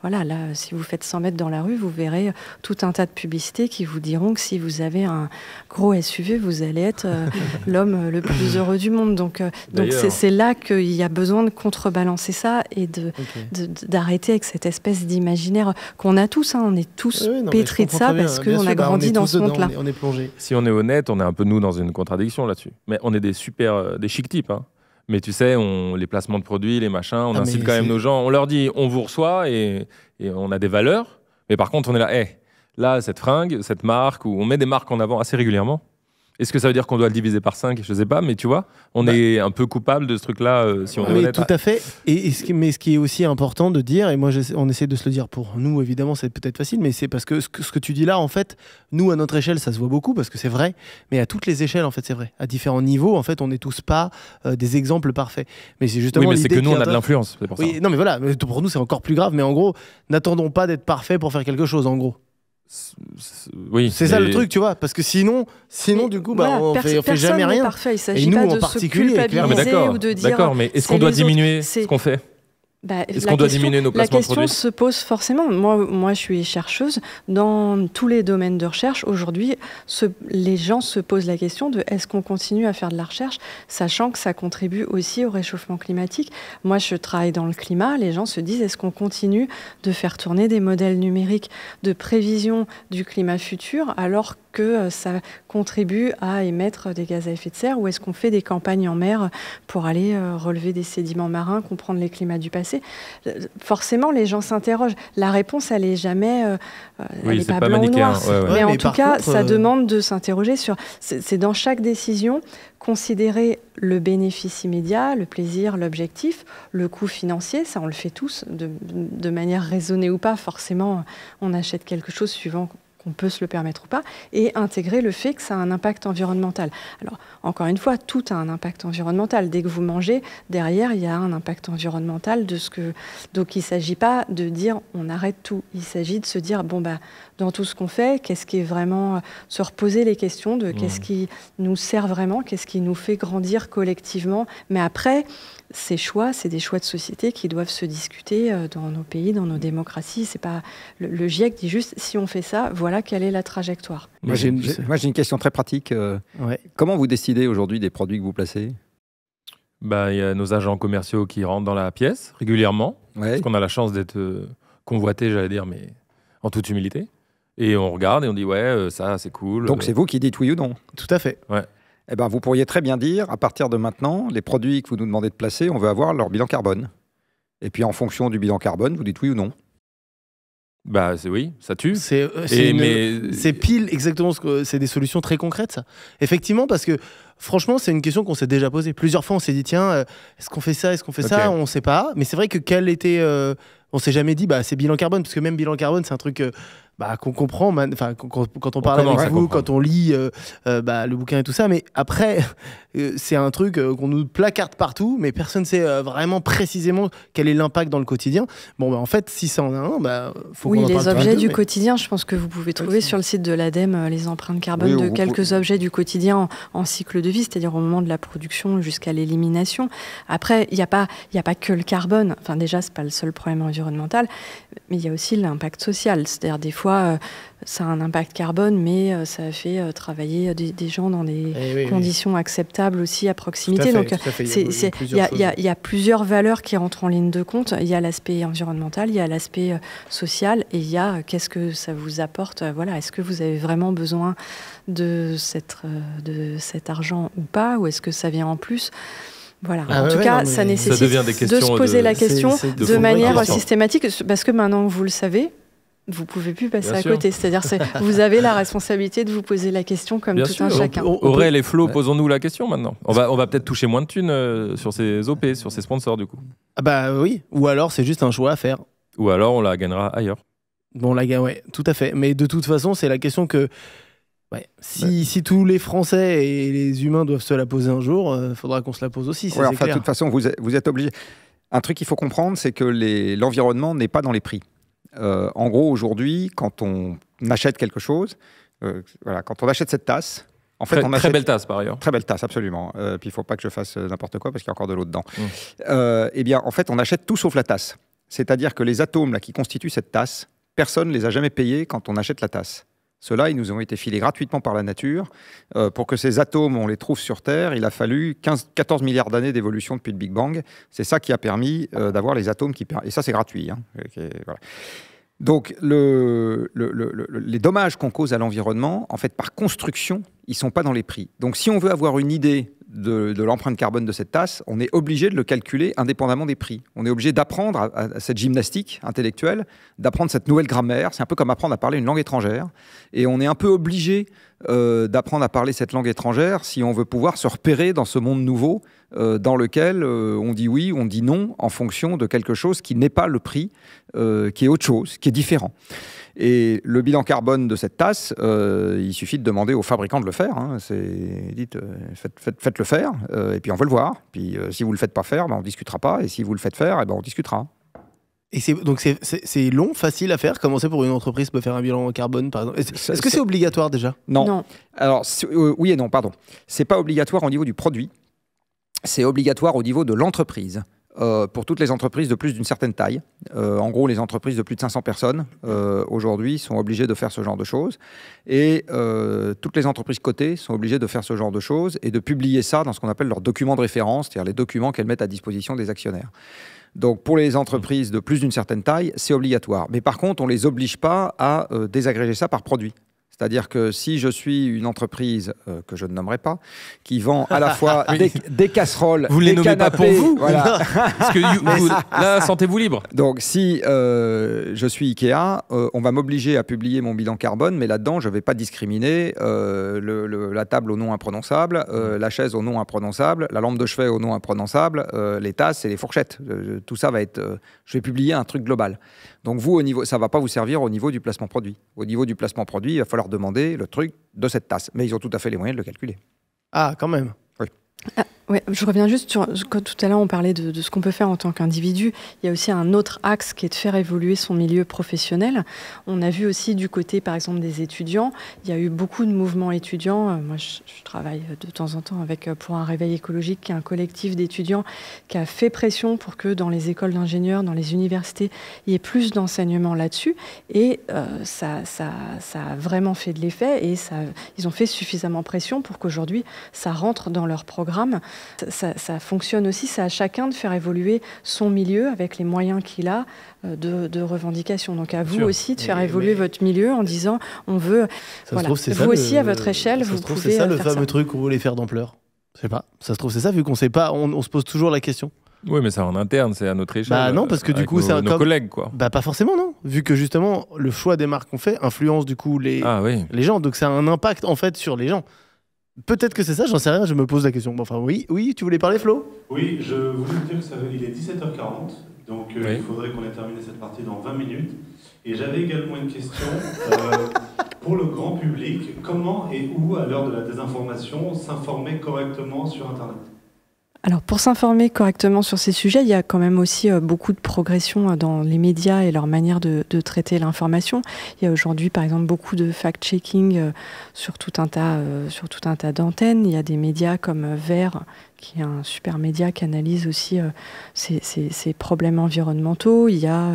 Voilà, là, si vous faites 100 mètres dans la rue, vous verrez euh, tout un tas de publicités qui vous diront que si vous avez un gros SUV, vous allez être l'homme le plus heureux du monde. Donc, donc c'est là qu'il y a besoin de contrebalancer ça et de d'arrêter avec cette espèce d'imaginaire qu'on a tous. Hein. on est tous pétris de ça parce parce qu'on a bah, grandi dans ce monde-là. est plongé. Si on est honnête, on est un peu nous dans une contradiction là-dessus. Mais on est des super, euh, des chic types. Hein. Mais tu sais, les placements de produits, les machins, on ah, incite quand même nos gens. On leur dit, on vous reçoit et, on a des valeurs. Mais par contre, on est là, hé, là, cette fringue, cette marque, où on met des marques en avant assez régulièrement. Est-ce que ça veut dire qu'on doit le diviser par 5 Je sais pas, mais tu vois, on bah. est un peu coupable de ce truc-là, euh, si on ah, est Tout à fait. Et, mais ce qui est aussi important de dire, et moi on essaie de se le dire pour nous, évidemment, c'est peut-être facile, mais c'est parce que ce, que tu dis là, en fait, nous, à notre échelle, ça se voit beaucoup, parce que c'est vrai, mais à toutes les échelles, en fait, c'est vrai. À différents niveaux, en fait, on n'est tous pas euh, des exemples parfaits. Mais c'est justement. Oui, mais c'est que nous, on a de l'influence. Oui, non, mais voilà, pour nous, c'est encore plus grave, mais en gros, n'attendons pas d'être parfait pour faire quelque chose, en gros. Oui, c'est ça le truc, tu vois, parce que sinon, sinon du coup, bah, on, fait, jamais rien. et nous, en particulier, D'accord, mais est-ce qu'on doit diminuer ce qu'on fait bah, est-ce qu'on doit diminuer nos placements La question se pose forcément. Moi, moi, je suis chercheuse. Dans tous les domaines de recherche, aujourd'hui, les gens se posent la question de est-ce qu'on continue à faire de la recherche, sachant que ça contribue aussi au réchauffement climatique. Moi, je travaille dans le climat. Les gens se disent est-ce qu'on continue de faire tourner des modèles numériques de prévision du climat futur alors que que euh, ça contribue à émettre des gaz à effet de serre ou est-ce qu'on fait des campagnes en mer pour aller euh, relever des sédiments marins, comprendre les climats du passé Forcément, les gens s'interrogent. La réponse, elle n'est jamais euh, pas, ou noir. Mais, en tout cas, ça demande de s'interroger sur... C'est dans chaque décision considérer le bénéfice immédiat, le plaisir, l'objectif, le coût financier, ça on le fait tous, de manière raisonnée ou pas, forcément on achète quelque chose suivant qu'on peut se le permettre ou pas, et intégrer le fait que ça a un impact environnemental. Alors, encore une fois, tout a un impact environnemental. Dès que vous mangez, derrière, il y a un impact environnemental de ce que... Donc, il ne s'agit pas de dire on arrête tout. Il s'agit de se dire, bon, bah, dans tout ce qu'on fait, qu'est-ce qui est vraiment... Euh, se reposer les questions de qu'est-ce mmh. qui nous sert vraiment, qu'est-ce qui nous fait grandir collectivement. Mais après, ces choix, c'est des choix de société qui doivent se discuter euh, dans nos pays, dans nos démocraties. C'est pas le, GIEC dit juste si on fait ça, voilà quelle est la trajectoire. Moi j'ai une, question très pratique. Euh, comment vous décidez aujourd'hui des produits que vous placez bah, il y a nos agents commerciaux qui rentrent dans la pièce régulièrement, parce qu'on a la chance d'être euh, convoité, j'allais dire, mais en toute humilité. Et on regarde et on dit ouais, ça c'est cool. Donc c'est vous qui dites oui ou non Tout à fait. Ouais eh ben, vous pourriez très bien dire, à partir de maintenant, les produits que vous nous demandez de placer, on veut avoir leur bilan carbone. Et puis en fonction du bilan carbone, vous dites oui ou non. Bah c'est oui, ça tue. C'est euh, pile exactement ce que c'est des solutions très concrètes ça. Effectivement parce que franchement c'est une question qu'on s'est déjà posée plusieurs fois. On s'est dit tiens euh, est-ce qu'on fait ça, est-ce qu'on fait ça, on ne sait pas. Mais c'est vrai que quel était euh, on s'est jamais dit bah c'est bilan carbone parce que même bilan carbone c'est un truc bah, qu'on comprend, enfin, quand on parle avec vous, quand on lit euh, euh, bah, le bouquin et tout ça. Mais après, euh, c'est un truc qu'on nous placarde partout, mais personne ne sait vraiment précisément quel est l'impact dans le quotidien. Bon, ben en fait, si ça en un, bah, faut oui, les objets du quotidien, je pense que vous pouvez trouver sur le site de l'ADEME les empreintes carbone de quelques objets du quotidien en, cycle de vie, c'est-à-dire au moment de la production jusqu'à l'élimination. Après, il n'y a, pas, a pas que le carbone. Enfin, déjà, ce n'est pas le seul problème environnemental, mais il y a aussi l'impact social. C'est-à-dire, des fois, euh, ça a un impact carbone, mais euh, ça fait euh, travailler des, gens dans des eh conditions acceptables aussi à proximité. Donc, il y, a plusieurs valeurs qui rentrent en ligne de compte. Il y a l'aspect environnemental, il y a l'aspect social, et il y a qu'est-ce que ça vous apporte. Voilà, est-ce que vous avez vraiment besoin de, cette, de cet argent ou pas, ou est-ce que ça vient en plus? Voilà. Ah en tout cas, ça nécessite de se poser la question de manière systématique, parce que maintenant vous le savez, vous pouvez plus passer à côté. C'est-à-dire, vous avez la responsabilité de vous poser la question comme tout un chacun. On, les flots, posons-nous la question maintenant. On va, on va peut-être toucher moins de thunes euh, sur ces OP, sur ces sponsors du coup. Ah bah euh, oui, ou alors c'est juste un choix à faire. Ou alors on la gagnera ailleurs. Bon, la gagne, ouais, tout à fait. Mais de toute façon, c'est la question que si, tous les Français et les humains doivent se la poser un jour, il euh, faudra qu'on se la pose aussi. clair. De toute façon, vous vous êtes obligés. Un truc qu'il faut comprendre, c'est que l'environnement n'est pas dans les prix. Euh, en gros, aujourd'hui, quand on achète quelque chose, euh, voilà, quand on achète cette tasse, en fait, on achète... très belle tasse par ailleurs. Très belle tasse, absolument. Euh, puis il ne faut pas que je fasse n'importe quoi parce qu'il y a encore de l'eau dedans. Mmh. eh bien, en fait, on achète tout sauf la tasse. C'est-à-dire que les atomes qui constituent cette tasse, personne ne les a jamais payés quand on achète la tasse. Ceux-là, ils nous ont été filés gratuitement par la nature. Euh, pour que ces atomes, on les trouve sur Terre, il a fallu 15, 14 milliards d'années d'évolution depuis le Big Bang. C'est ça qui a permis euh, d'avoir les atomes qui... Et ça, c'est gratuit. Hein. Donc, les dommages qu'on cause à l'environnement, en fait, par construction, ils ne sont pas dans les prix. Donc, si on veut avoir une idée de, l'empreinte carbone de cette tasse, on est obligé de le calculer indépendamment des prix. On est obligé d'apprendre à, cette gymnastique intellectuelle, d'apprendre cette nouvelle grammaire. C'est un peu comme apprendre à parler une langue étrangère. Et on est un peu obligé euh, d'apprendre à parler cette langue étrangère si on veut pouvoir se repérer dans ce monde nouveau euh, dans lequel euh, on dit oui, on dit non en fonction de quelque chose qui n'est pas le prix, euh, qui est autre chose, qui est différent. Et le bilan carbone de cette tasse, il suffit de demander aux fabricants de le faire. Hein. C'est, dites, faites, le faire, et puis on veut le voir. Puis si vous le faites pas faire, ben, on discutera pas, et si vous le faites faire, et eh ben, on discutera. Et donc c'est long, facile à faire. Commencer pour une entreprise peut faire un bilan carbone, par exemple. Est-ce que c'est obligatoire déjà non. Alors oui et non, pardon. C'est pas obligatoire au niveau du produit c'est obligatoire au niveau de l'entreprise. Euh, pour toutes les entreprises de plus d'une certaine taille. Euh, en gros, les entreprises de plus de 500 personnes euh, aujourd'hui sont obligées de faire ce genre de choses. Et toutes les entreprises cotées sont obligées de faire ce genre de choses et de publier ça dans ce qu'on appelle leurs documents de référence, c'est-à-dire les documents qu'elles mettent à disposition des actionnaires. Donc pour les entreprises de plus d'une certaine taille, c'est obligatoire. Mais par contre, on ne les oblige pas à désagréger ça par produit. C'est-à-dire que si je suis une entreprise euh, que je ne nommerai pas, qui vend à la fois des des, des, casseroles, vous les nommez pas pour vous, Parce que là, sentez-vous libre. Donc, si euh, je suis Ikea, euh, on va m'obliger à publier mon bilan carbone, mais là-dedans, je ne vais pas discriminer la table au nom imprononçable, la chaise au nom imprononçable, la lampe de chevet au nom imprononçable, les tasses et les fourchettes. tout ça va être. je vais publier un truc global. Donc vous, au niveau, ça ne va pas vous servir au niveau du placement produit. Au niveau du placement produit, il va falloir demander le truc de cette tasse. Mais ils ont tout à fait les moyens de le calculer. Ah, quand même. Oui. Ah, Ouais, je reviens juste sur, quand tout à l'heure on parlait de, ce qu'on peut faire en tant qu'individu, il y a aussi un autre axe qui est de faire évoluer son milieu professionnel. On a vu aussi du côté par exemple des étudiants, il y a eu beaucoup de mouvements étudiants. Euh, moi je, travaille de temps en temps avec euh, Pour un réveil écologique, qui est un collectif d'étudiants qui a fait pression pour que dans les écoles d'ingénieurs, dans les universités, il y ait plus d'enseignement là-dessus. Et euh, ça, ça, ça, a vraiment fait de l'effet et ça, ils ont fait suffisamment pression pour qu'aujourd'hui ça rentre dans leur programme. Ça, fonctionne aussi, c'est à chacun de faire évoluer son milieu avec les moyens qu'il a euh, de, revendication. Donc à vous aussi de faire évoluer votre milieu en disant on veut. Ça se trouve, vous aussi, à votre échelle, ça se trouve, C'est ça euh, le fameux truc vous voulez faire d'ampleur. Je sais pas. Ça se trouve, c'est ça, vu qu'on sait pas, on, se pose toujours la question. Oui, mais ça en interne, c'est à notre échelle. Bah non, parce que du coup, c'est un nos collègues quoi. Bah pas forcément non, vu que justement le choix des marques qu'on fait influence du coup les ah les gens, donc ça a un impact en fait sur les gens. Peut-être que c'est ça, j'en sais rien, je me pose la question. Enfin, oui, oui, tu voulais parler, Flo Oui, je voulais dire que ça, il est 17h40, donc euh, il faudrait qu'on ait terminé cette partie dans 20 minutes. Et j'avais également une question euh, pour le grand public comment et où, à l'heure de la désinformation, s'informer correctement sur Internet alors pour s'informer correctement sur ces sujets, il y a quand même aussi euh, beaucoup de progression euh, dans les médias et leur manière de, traiter l'information. Il y a aujourd'hui par exemple beaucoup de fact-checking euh, sur tout un tas, tas d'antennes. Il y a des médias comme Vert qui est un super média qui analyse aussi ces, problèmes environnementaux. Il y a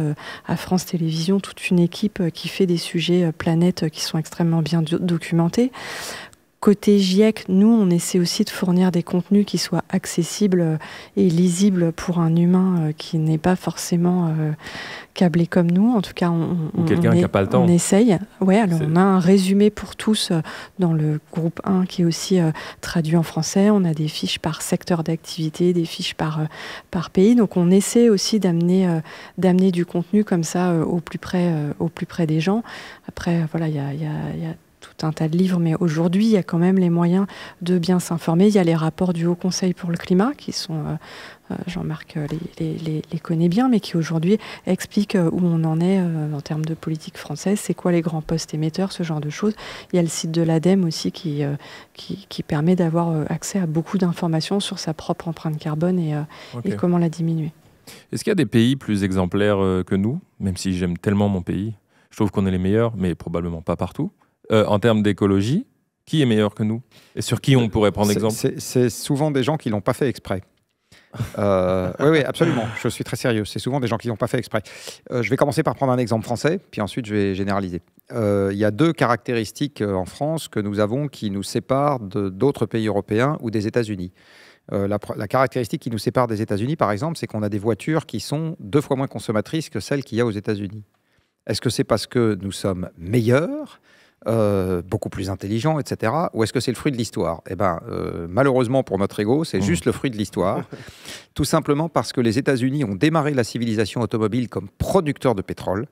à France Télévisions toute une équipe qui fait des sujets planètes qui sont extrêmement bien documentés. Côté GIEC, nous, on essaie aussi de fournir des contenus qui soient accessibles euh, et lisibles pour un humain euh, qui n'est pas forcément euh, câblé comme nous. En tout cas, on, on, pas le essaye. Ouais, alors on a un résumé pour tous dans le groupe 1 qui est aussi traduit en français. On a des fiches par secteur d'activité, des fiches par, par pays. Donc on essaie aussi d'amener d'amener du contenu comme ça au, plus près, au plus près des gens. Après, voilà, il y a un tas de livres, mais aujourd'hui, il y a quand même les moyens de bien s'informer. Il y a les rapports du Haut Conseil pour le climat qui sont, euh, euh, Jean-Marc euh, les, connaît bien, mais qui aujourd'hui expliquent où on en est en termes de politique française, c'est quoi les grands postes émetteurs, ce genre de choses. Il y a le site de l'ADEME aussi qui, qui, permet d'avoir accès à beaucoup d'informations sur sa propre empreinte carbone et, et comment la diminuer. Est-ce qu'il y a des pays plus exemplaires que nous, même si j'aime tellement mon pays Je trouve qu'on est les meilleurs, mais probablement pas partout. Euh, en termes d'écologie, qui est meilleur que nous Et sur qui on pourrait prendre exemple C'est souvent des gens qui l'ont pas fait exprès. Euh, oui, oui, absolument. Je suis très sérieux. C'est souvent des gens qui l'ont pas fait exprès. Euh, je vais commencer par prendre un exemple français, puis ensuite je vais généraliser. Il y a deux caractéristiques en France que nous avons qui nous séparent d'autres pays européens ou des États-Unis. La, la, caractéristique qui nous sépare des États-Unis, par exemple, c'est qu'on a des voitures qui sont deux fois moins consommatrices que celles qu'il y a aux États-Unis. Est-ce que c'est parce que nous sommes meilleurs euh, beaucoup plus intelligent, etc. Ou est-ce que c'est le fruit de l'histoire Eh bien, euh, malheureusement pour notre ego, c'est mmh. juste le fruit de l'histoire. Tout simplement parce que les États-Unis ont démarré la civilisation automobile comme producteur de pétrole.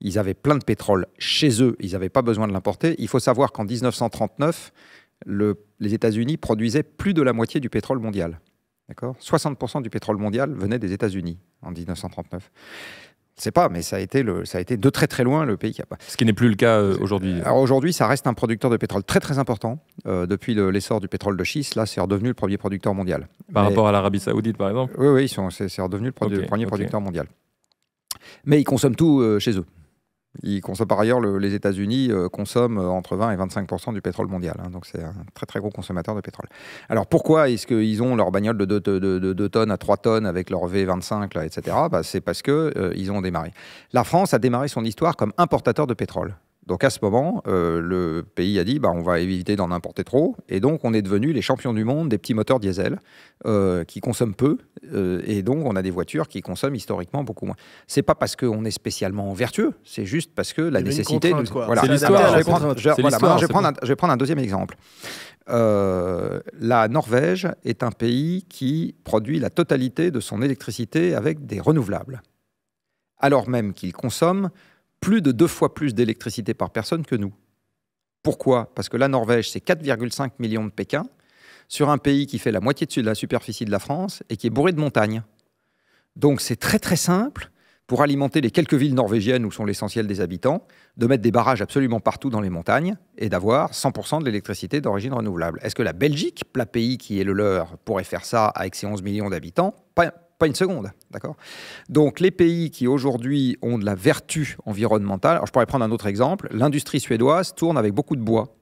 Ils avaient plein de pétrole chez eux, ils n'avaient pas besoin de l'importer. Il faut savoir qu'en 1939, les États-Unis produisaient plus de la moitié du pétrole mondial. D'accord 60% du pétrole mondial venait des États-Unis en 1939 sais pas, mais ça a, été le, a été de très très loin le pays qui a pas. Ce qui n'est plus le cas euh, euh, aujourd'hui. Alors aujourd'hui, ça reste un producteur de pétrole très très important. Euh, depuis l'essor du pétrole de schiste, là, c'est redevenu le premier producteur mondial. Par rapport à l'Arabie Saoudite, par exemple Oui, oui, c'est redevenu le, premier producteur mondial. Mais ils consomment tout chez eux. Ils consomment par ailleurs, les États-Unis euh, consomment euh, entre 20 et 25 du pétrole mondial. Hein, donc c'est un très très gros consommateur de pétrole. Alors pourquoi est-ce qu'ils ont leur bagnole de 2, tonnes à 3 tonnes avec leur V25, etc. Bah, c'est parce qu'ils euh, ils ont démarré. La France a démarré son histoire comme importateur de pétrole. Donc à ce moment, euh, le pays a dit bah, on va éviter d'en importer trop. Et donc on est devenu les champions du monde des petits moteurs diesel euh, qui consomment peu. Euh, et donc on a des voitures qui consomment historiquement beaucoup moins. C'est pas parce qu'on est spécialement vertueux, c'est juste parce que la nécessité. Voilà. C'est l'histoire. Je, je, vais prendre un deuxième exemple. la Norvège est un pays qui produit la totalité de son électricité avec des renouvelables, alors même qu'il consomme plus de deux fois plus d'électricité par personne que nous. Pourquoi Parce que la Norvège, c'est 4,5 millions de Pékin, sur un pays qui fait la moitié de la superficie de la France et qui est bourré de montagnes. Donc c'est très très simple pour alimenter les quelques villes norvégiennes où sont l'essentiel des habitants, de mettre des barrages absolument partout dans les montagnes et d'avoir 100% de l'électricité d'origine renouvelable. Est-ce que la Belgique, plat pays qui est le leur, pourrait faire ça avec ses 11 millions d'habitants pas, pas une seconde, d'accord Donc les pays qui aujourd'hui ont de la vertu environnementale, alors je pourrais prendre un autre exemple, l'industrie suédoise tourne avec beaucoup de bois.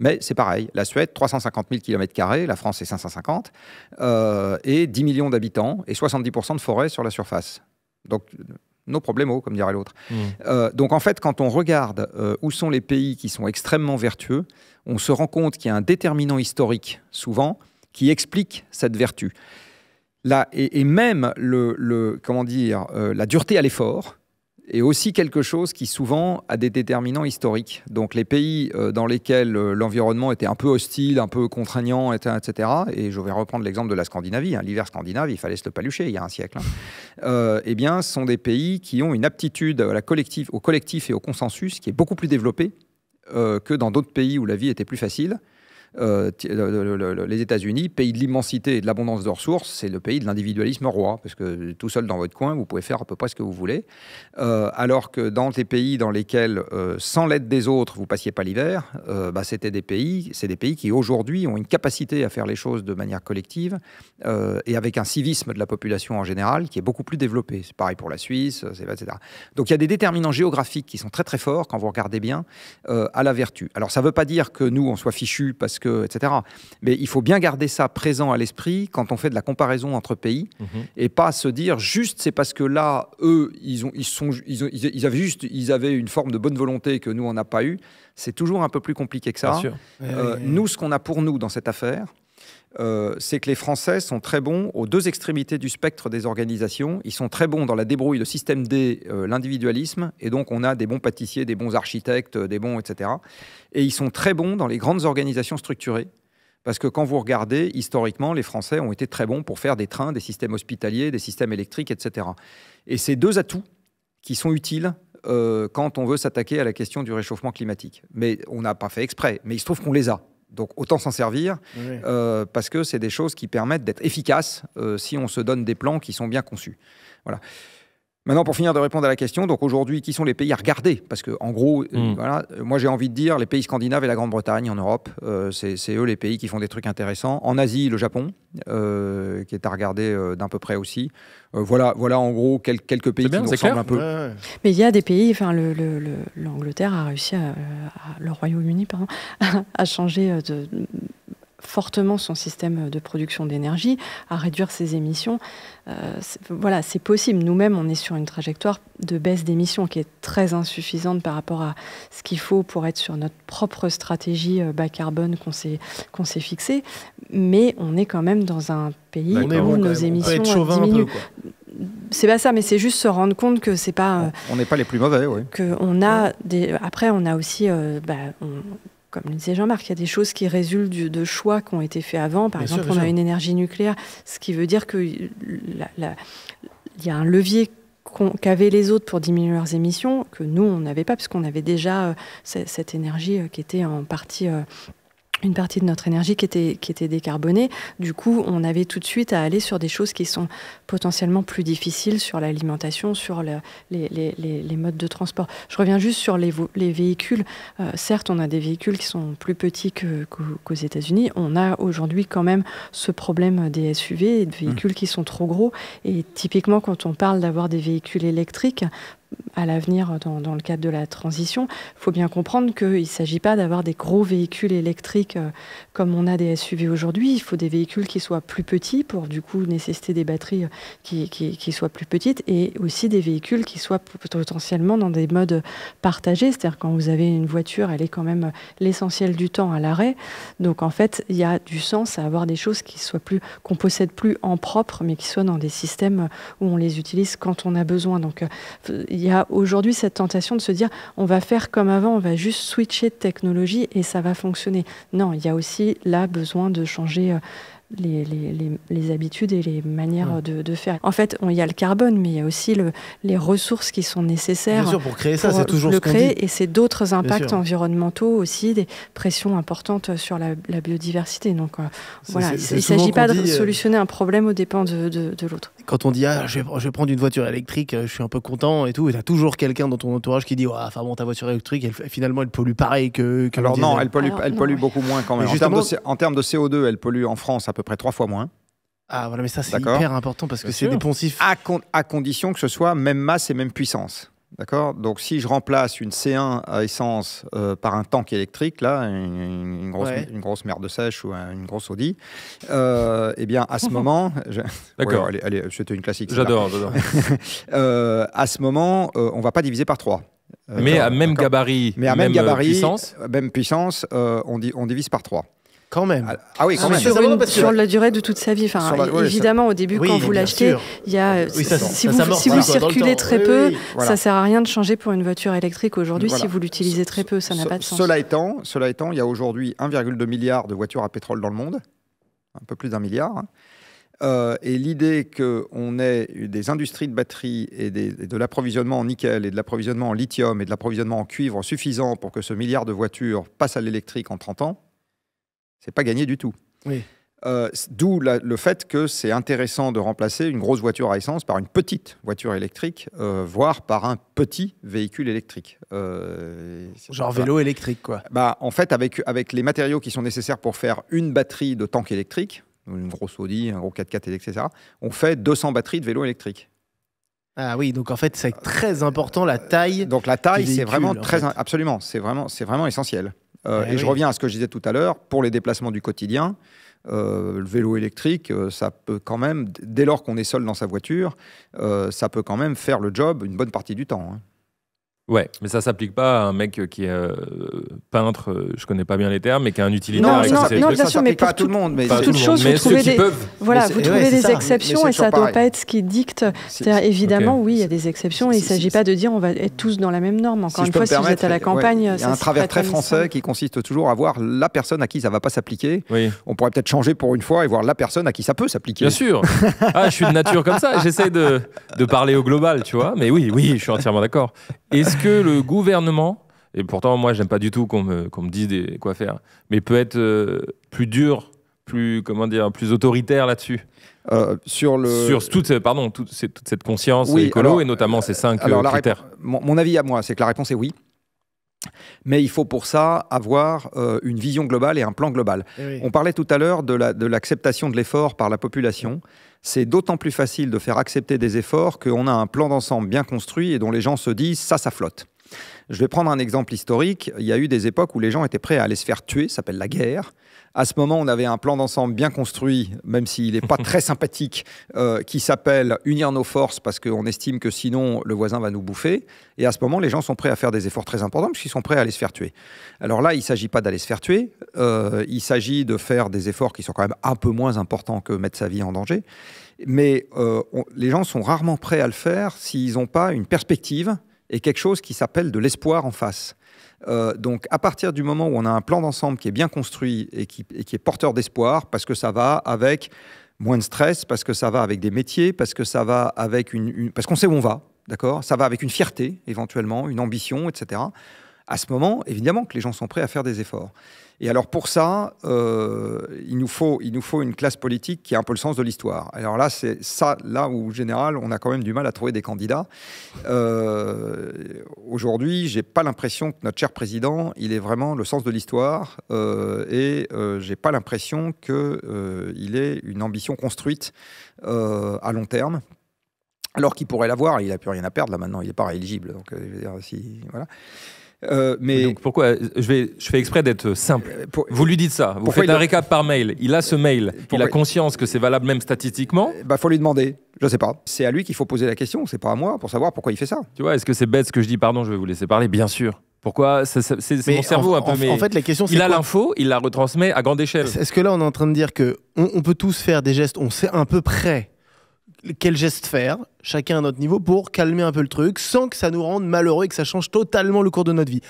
Mais c'est pareil, la Suède, 350 000 km, la France, c'est 550, euh, et 10 millions d'habitants, et 70% de forêt sur la surface. Donc, nos problèmes, comme dirait l'autre. Mmh. Euh, donc, en fait, quand on regarde euh, où sont les pays qui sont extrêmement vertueux, on se rend compte qu'il y a un déterminant historique, souvent, qui explique cette vertu et, même le, comment dire, euh, la dureté à l'effort est aussi quelque chose qui souvent a des déterminants historiques. Donc les pays euh, dans lesquels euh, l'environnement était un peu hostile, un peu contraignant, etc., et je vais reprendre l'exemple de la Scandinavie, hein, l'hiver scandinave, il fallait se le palucher il y a un siècle, hein, eh bien, ce sont des pays qui ont une aptitude la au collectif et au consensus qui est beaucoup plus développée que dans d'autres pays où la vie était plus facile. Euh, les États-Unis, pays de l'immensité et de l'abondance de ressources, c'est le pays de l'individualisme roi, parce que tout seul dans votre coin, vous pouvez faire à peu près ce que vous voulez. Euh, alors que dans les pays dans lesquels, euh, sans l'aide des autres, vous passiez pas l'hiver, bah, c'était des pays, c'est des pays qui aujourd'hui ont une capacité à faire les choses de manière collective et avec un civisme de la population en général qui est beaucoup plus développé. C'est pareil pour la Suisse, etc. Donc il y a des déterminants géographiques qui sont très très forts quand vous regardez bien à la vertu. Alors ça ne veut pas dire que nous on soit fichus parce que etc. Mais il faut bien garder ça présent à l'esprit quand on fait de la comparaison entre pays mhm. et pas se dire juste c'est parce que là, eux, ils, ont, ils, sont, ils, avaient juste ils avaient une forme de bonne volonté que nous, on n'a pas eu. C'est toujours un peu plus compliqué que ça. Euh, nous, ce qu'on a pour nous dans cette affaire, euh, c'est que les Français sont très bons aux deux extrémités du spectre des organisations. Ils sont très bons dans la débrouille, de système D, euh, l'individualisme, et donc on a des bons pâtissiers, des bons architectes, euh, des bons, etc. Et ils sont très bons dans les grandes organisations structurées. Parce que quand vous regardez, historiquement, les Français ont été très bons pour faire des trains, des systèmes hospitaliers, des systèmes électriques, etc. Et ces deux atouts qui sont utiles quand on veut s'attaquer à la question du réchauffement climatique. Mais on n'a pas fait exprès, mais il se trouve qu'on les a. Donc autant s'en servir euh, parce que c'est des choses qui permettent d'être efficaces euh, si on se donne des plans qui sont bien conçus. Voilà. Maintenant, pour finir de répondre à la question, donc aujourd'hui, qui sont les pays à regarder Parce que, en gros, euh, hmm. voilà, euh, moi j'ai envie de dire les pays scandinaves et la Grande-Bretagne en Europe, euh, c'est eux les pays qui font des trucs intéressants. En Asie, le Japon, qui est à regarder d'un peu près aussi. voilà, voilà en gros quelques pays qui nous ressemblent un peu. Mais il y a des pays, enfin, l'Angleterre a réussi, le Royaume-Uni, pardon, à changer de fortement son système de production d'énergie, à réduire ses émissions. Euh, voilà, c'est possible. Nous-mêmes, on est sur une trajectoire de baisse d'émissions qui est très insuffisante par rapport à ce qu'il faut pour être sur notre propre stratégie euh, bas carbone qu'on s'est qu'on s'est fixée. Mais on est quand même dans un pays où nos émissions euh, diminuent c'est pas ça, mais c'est juste se rendre compte que c'est pas. on n'est pas les plus mauvais, oui. Que on a des. Après, on a aussi. Bah, on, comme le disait Jean-Marc, il y a des choses qui résultent de choix qui ont été faits avant. Par exemple, on a une énergie nucléaire, ce qui veut dire qu'il y a un levier qu'avaient les autres pour diminuer leurs émissions, que nous, on n'avait pas, puisqu'on avait déjà euh, cette énergie euh, qui était en partie euh, une partie de notre énergie qui était, qui était décarbonée. Du coup, on avait tout de suite à aller sur des choses qui sont potentiellement plus difficiles sur l'alimentation, sur les, modes de transport. Je reviens juste sur les, les véhicules. Euh, certes, on a des véhicules qui sont plus petits qu'aux États-Unis. On a aujourd'hui quand même ce problème des SUV des mmh. véhicules qui sont trop gros. Et typiquement, quand on parle d'avoir des véhicules électriques, à l'avenir dans, le cadre de la transition, il faut bien comprendre qu'il ne s'agit pas d'avoir des gros véhicules électriques euh, comme on a des SUV aujourd'hui. Il faut des véhicules qui soient plus petits pour du coup nécessiter des batteries euh, qui, soient plus petites et aussi des véhicules qui soient potentiellement dans des modes partagés. C'est-à-dire quand vous avez une voiture, elle est quand même euh, l'essentiel du temps à l'arrêt. Donc en fait, il y a du sens à avoir des choses qui soient plus qu'on possède plus en propre, mais qui soient dans des systèmes où on les utilise quand on a besoin. Donc il y a aujourd'hui cette tentation de se dire on va faire comme avant, on va juste switcher de technologie et ça va fonctionner. Non, il y a aussi là besoin de changer. Euh, les, les, habitudes et les manières de, faire. En fait, il y a le carbone, mais il y a aussi le, les ressources qui sont nécessaires. pour créer ça, c'est toujours le créer, Et c'est d'autres impacts environnementaux aussi, des pressions importantes sur la, biodiversité. Donc euh, voilà, il ne s'agit pas de euh, solutionner un problème aux dépens de, l'autre. Quand on dit ah, je, vais, prendre une voiture électrique, euh, je suis un peu content et tout, et tu as toujours quelqu'un dans ton entourage qui dit enfin bon, ta voiture électrique, elle, finalement, elle pollue pareil que. Alors non, elle pollue, elle pollue beaucoup moins quand même. En en termes de CO2, elle pollue en France à peu près trois fois moins. Ah voilà, mais ça c'est hyper important parce que c'est dépensif. À, à condition que ce soit même masse et même puissance. D'accord Donc si je remplace une C1 à essence euh, par un tank électrique, là, une, grosse, une grosse merde sèche ou une grosse Audi, euh, eh bien à ce moment... D'accord. allez, allez c'était une classique. J'adore, j'adore. Euh, à ce moment, on va pas diviser par 3. Mais à même gabarit, mais à même, gabarit, puissance, même puissance on, on divise par 3. Quand même. Ah, ah oui, ah, Sur, la durée de toute sa vie. Enfin, évidemment, au début, quand vous l'achetez, il y a. si vous, si vous circulez très peu, ça sert à rien de changer pour une voiture électrique aujourd'hui si vous l'utilisez très peu. Ça n'a pas de sens. Cela étant, cela étant, il y a aujourd'hui 1,2 milliard de voitures à pétrole dans le monde, un peu plus d'un milliard. Hein. Euh, et l'idée qu'on ait des industries de batteries et, de l'approvisionnement en nickel et de l'approvisionnement en lithium et de l'approvisionnement en cuivre suffisant pour que ce milliard de voitures passe à l'électrique en 30 ans, c'est pas gagné du tout. Euh, d'où le fait que c'est intéressant de remplacer une grosse voiture à essence par une petite voiture électrique, euh, voire par un petit véhicule électrique. Euh, Genre vélo électrique, quoi. Bah, en fait, avec, avec les matériaux qui sont nécessaires pour faire une batterie de tank électrique, une grosse Audi, un gros 4x4, etc., on fait 200 batteries de vélo électrique. Ah oui, donc en fait, c'est très important la taille. Donc la taille, c'est vraiment Absolument, c'est vraiment, vraiment essentiel. Euh, eh et je reviens à ce que je disais tout à l'heure, pour les déplacements du quotidien, euh, le vélo électrique, euh, ça peut quand même, dès lors qu'on est seul dans sa voiture, ça peut quand même faire le job une bonne partie du temps. Hein. Ouais, mais ça s'applique pas à un mec qui est euh, peintre, je connais pas bien les termes, mais qui est un utilitaire. Non, non, bien sûr, mais pas tout, le monde, mais toutes choses, vous trouvez des, voilà, vous trouvez des exceptions et ça doit pas être ce qui dicte. cest évidemment, oui, il y a des exceptions et il s'agit pas de dire on va être tous dans la même norme. Encore une fois, si vous êtes à la campagne, il y a un travers très français qui consiste toujours à voir la personne à qui ça va pas s'appliquer. On pourrait peut-être changer pour une fois et voir la personne à qui ça peut s'appliquer. Bien sûr. Ah, je suis de nature comme ça. J'essaie de parler au global, tu vois. Mais oui, oui, je suis entièrement d'accord. Est-ce que le gouvernement, et pourtant moi je j'aime pas du tout qu'on me, dise quoi faire, mais peut être euh, plus dur, plus, comment dire, plus autoritaire là-dessus euh, sur le toute cette, conscience écolo et notamment ces cinq euh, critères. mon, avis à moi, c'est que la réponse est oui. Mais il faut pour ça avoir une vision globale et un plan global. Eh On parlait tout à l'heure de, de l'acceptation de l'effort par la population c'est d'autant plus facile de faire accepter des efforts qu'on a un plan d'ensemble bien construit et dont les gens se disent ça, ça flotte. Je vais prendre un exemple historique. Il y a eu des époques où les gens étaient prêts à aller se faire tuer, ça s'appelle la guerre, à ce moment, on avait un plan d'ensemble bien construit, même s'il n'est pas très sympathique, euh, qui s'appelle Unir nos forces, parce qu'on estime que sinon, le voisin va nous bouffer. Et à ce moment, les gens sont prêts à faire des efforts très importants, puisqu'ils sont prêts à aller se faire tuer. Alors là, il ne s'agit pas d'aller se faire tuer, euh, il s'agit de faire des efforts qui sont quand même un peu moins importants que mettre sa vie en danger. Mais euh, les gens sont rarement prêts à le faire s'ils n'ont pas une perspective et quelque chose qui s'appelle de l'espoir en face. Euh, donc, à partir du moment où on a un plan d'ensemble qui est bien construit et qui, est porteur d'espoir, parce que ça va avec moins de stress, parce que ça va avec des métiers, parce que ça va avec parce qu'on sait où on va, d'accord Ça va avec une fierté éventuellement, une ambition, etc. À ce moment, évidemment que les gens sont prêts à faire des efforts. Et alors pour ça, euh, il, nous faut, il nous faut une classe politique qui a un peu le sens de l'histoire. Alors là, c'est ça, là où, en général, on a quand même du mal à trouver des candidats. Euh, Aujourd'hui, j'ai pas l'impression que notre cher président, il ait vraiment le sens de l'histoire euh, et euh, j'ai pas l'impression qu'il euh, ait une ambition construite à long terme alors qu'il pourrait l'avoir, il n'a plus rien à perdre là maintenant, il n'est pas rééligible. Donc, je veux dire, si, voilà. Euh, mais Donc pourquoi je, vais, je fais exprès d'être simple. Euh, vous lui dites ça. Vous faites un récap par mail. Il a ce mail. Euh, il a conscience que c'est valable même statistiquement. Bah faut lui demander. Je sais pas. C'est à lui qu'il faut poser la question. C'est pas à moi pour savoir pourquoi il fait ça. Tu vois, est-ce que c'est bête ce que je dis Pardon, je vais vous laisser parler. Bien sûr. Pourquoi C'est mon cerveau un peu. En, fait, la question, il a l'info, il la retransmet à grande échelle. Est-ce que là, on est en train de dire que on, peut tous faire des gestes, on sait un peu près quel geste faire, chacun à notre niveau, pour calmer un peu le truc, sans que ça nous rende malheureux et que ça change totalement le cours de notre vie.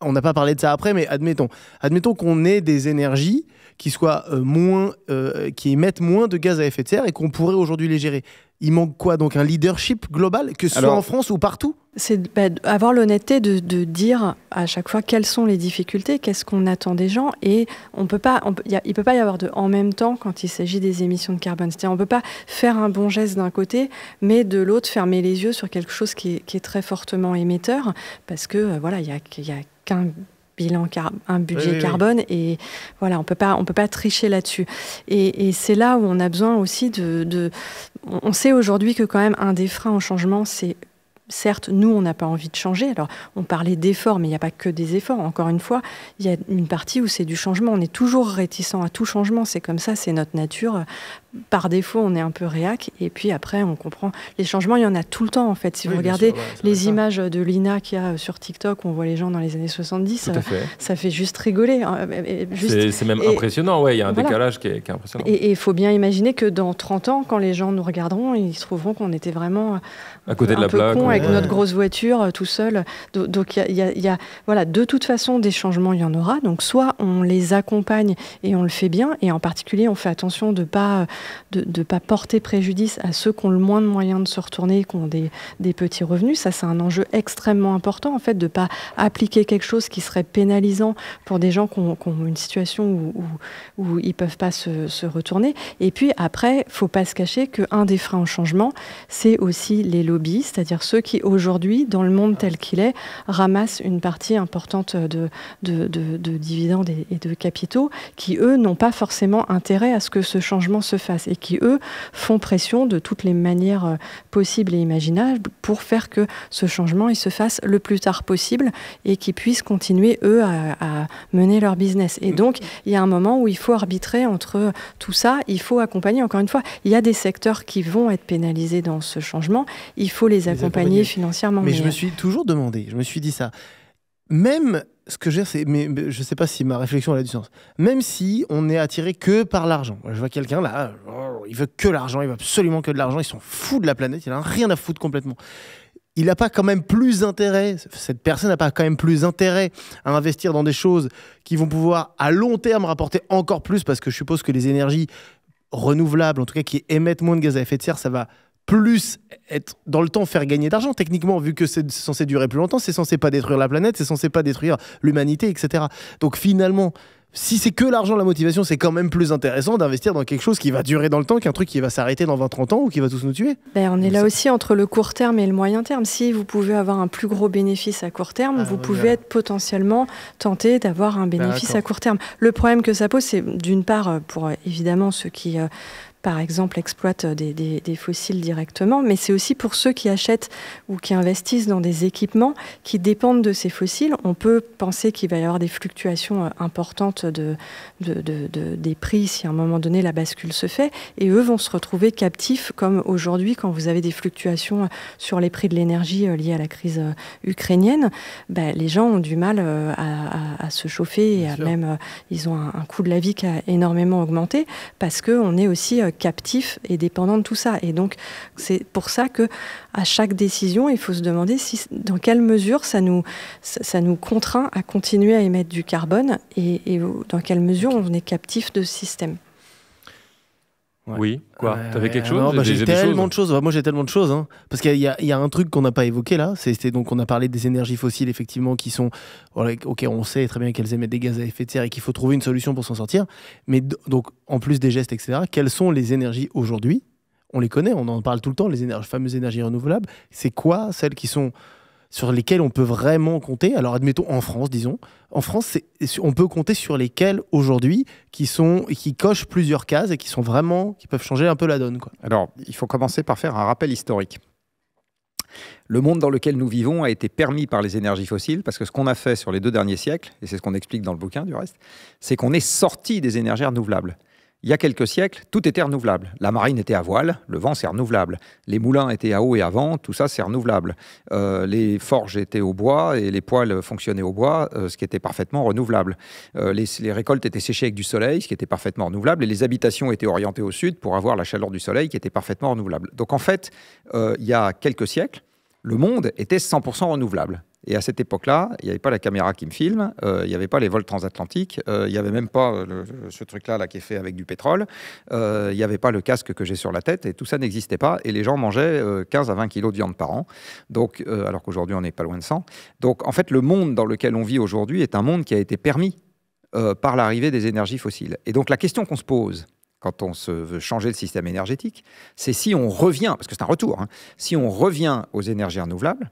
On n'a pas parlé de ça après, mais admettons, admettons qu'on ait des énergies qui soient euh, moins, euh, qui émettent moins de gaz à effet de serre et qu'on pourrait aujourd'hui les gérer il manque quoi Donc un leadership global, que ce soit en France ou partout C'est bah, avoir l'honnêteté de, dire à chaque fois quelles sont les difficultés, qu'est-ce qu'on attend des gens. Et on peut pas, il peut pas y avoir de en même temps quand il s'agit des émissions de carbone. C'est-à-dire on peut pas faire un bon geste d'un côté, mais de l'autre fermer les yeux sur quelque chose qui est, très fortement émetteur, parce que n'y euh, voilà, il y a, qu'un bilan un budget carbone et voilà on peut pas on peut pas tricher là-dessus et, et c'est là où on a besoin aussi de, de on sait aujourd'hui que quand même un des freins au changement, c'est certes, nous, on n'a pas envie de changer. Alors, on parlait d'efforts, mais il n'y a pas que des efforts. Encore une fois, il y a une partie où c'est du changement. On est toujours réticents à tout changement. C'est comme ça, c'est notre nature. Par défaut, on est un peu réac. Et puis après, on comprend. Les changements, il y en a tout le temps, en fait. Si vous regardez les images de Lina qu'il y a euh, sur TikTok, où on voit les gens dans les années 70, euh, ça fait juste rigoler. Hein. Euh, c'est même impressionnant, oui Il y a un décalage qui est, impressionnant. Et il faut bien imaginer que dans 30 ans, quand les gens nous regarderont, ils trouveront qu'on était vraiment à côté de la avec notre grosse voiture euh, tout seul. Donc il y, a voilà, de toute façon des changements, il y en aura. Donc soit on les accompagne et on le fait bien, et en particulier on fait attention de pas euh, de, pas porter préjudice à ceux qui ont le moins de moyens de se retourner, qui ont des, des petits revenus. Ça c'est un enjeu extrêmement important en fait de pas appliquer quelque chose qui serait pénalisant pour des gens qui ont, une situation où, où, ne ils peuvent pas se, retourner. Et puis après, faut pas se cacher qu'un des freins au changement, c'est aussi les logements c'est-à-dire ceux qui aujourd'hui, dans le monde tel qu'il est, ramassent une partie importante de, de, dividendes et, de capitaux, qui eux n'ont pas forcément intérêt à ce que ce changement se fasse et qui eux font pression de toutes les manières euh, possibles et imaginables pour faire que ce changement il se fasse le plus tard possible et qu'ils puissent continuer eux à, mener leur business. Et donc il y a un moment où il faut arbitrer entre tout ça, il faut accompagner. Encore une fois, il y a des secteurs qui vont être pénalisés dans ce changement il faut les, accompagner, financièrement. Mais, je me euh, suis toujours demandé, je me suis dit ça. Même ce que j'ai, c'est, mais je ne sais pas si ma réflexion a du sens. Même si on n'est attiré que par l'argent. Je vois quelqu'un là, oh, il veut que l'argent, il veut absolument que de l'argent, ils sont fous de la planète, il n'ont rien à foutre complètement il n'a pas quand même plus intérêt, cette personne n'a pas quand même plus intérêt à investir dans des choses qui vont pouvoir à long terme rapporter encore plus, parce que je suppose que les énergies renouvelables, en tout cas qui émettent moins de gaz à effet de serre, ça va plus être dans le temps faire gagner d'argent techniquement vu que c'est censé durer plus longtemps c'est censé pas détruire la planète c'est censé pas détruire l'humanité etc donc finalement si c'est que l'argent la motivation c'est quand même plus intéressant d'investir dans quelque chose qui va durer dans le temps qu'un truc qui va s'arrêter dans 20-30 ans ou qui va tous nous tuer ben, on est là aussi entre le court terme et le moyen terme si vous pouvez avoir un plus gros bénéfice à court terme ah, vous pouvez être potentiellement tenté d'avoir un ben, bénéfice à court terme le problème que ça pose c'est d'une part euh, pour euh, évidemment ceux qui euh, par exemple, exploitent des, fossiles directement, mais c'est aussi pour ceux qui achètent ou qui investissent dans des équipements qui dépendent de ces fossiles. On peut penser qu'il va y avoir des fluctuations euh, importantes de, des prix si à un moment donné la bascule se fait, et eux vont se retrouver captifs comme aujourd'hui quand vous avez des fluctuations euh, sur les prix de l'énergie euh, liées à la crise ukrainienne. Bah, les gens ont du mal à, se chauffer et même ils ont un, un coût de la vie qui a énormément augmenté parce qu'on est aussi captif et dépendant de tout ça. Et donc, c'est pour ça que à chaque décision, il faut se demander si, dans quelle mesure ça nous, ça, nous contraint à continuer à émettre du carbone et, et dans quelle mesure on est captif de ce système. Oui, quoi tu T'avais quelque chose bah, J'ai tellement de choses. Bah, moi, j'ai tellement de choses. Hein. Parce qu'il y, a un truc qu'on n'a pas évoqué là. C'était donc on a parlé des énergies fossiles effectivement qui sont ok, on sait très bien qu'elles émettent des gaz à effet de serre et qu'il faut trouver une solution pour s'en sortir. Mais donc en plus des gestes, etc. Quelles sont les énergies aujourd'hui On les connaît, on en parle tout le temps. Les, énergies, les fameuses énergies renouvelables. C'est quoi celles qui sont sur lesquels on peut vraiment compter. Alors admettons en France, disons, en France, on peut compter sur lesquels aujourd'hui qui sont qui cochent plusieurs cases et qui sont vraiment qui peuvent changer un peu la donne. Alors il faut commencer par faire un rappel historique. Le monde dans lequel nous vivons a été permis par les énergies fossiles, parce que ce qu'on a fait sur les deux derniers siècles, et c'est ce qu'on explique dans le bouquin du reste, c'est qu'on est sorti des énergies renouvelables. Il y a quelques siècles, tout était renouvelable. La marine était à voile, le vent c'est renouvelable. Les moulins étaient à eau et à vent, tout ça c'est renouvelable. Euh, les forges étaient au bois et les poêles fonctionnaient au bois, euh, ce qui était parfaitement renouvelable. Euh, les, les, récoltes étaient séchées avec du soleil, ce qui était parfaitement renouvelable. Et les habitations étaient orientées au sud pour avoir la chaleur du soleil, qui était parfaitement renouvelable. Donc en fait, il y a quelques siècles, le monde était 100% renouvelable. Et à cette époque-là, il n'y avait pas la caméra qui me filme, euh, il n'y avait pas les vols transatlantiques, euh, il n'y avait même pas euh, ce truc-là là, qui est fait avec du pétrole, il n'y avait pas le casque que j'ai sur la tête, et tout ça n'existait pas. Et les gens mangeaient 15 à 20 kilos de viande par an, donc, alors qu'aujourd'hui on n'est pas loin de 100. Donc en fait, le monde dans lequel on vit aujourd'hui est un monde qui a été permis par l'arrivée des énergies fossiles. Et donc la question qu'on se pose, quand on se veut changer le système énergétique, c'est si on revient, parce que c'est un retour, hein, si on revient aux énergies renouvelables,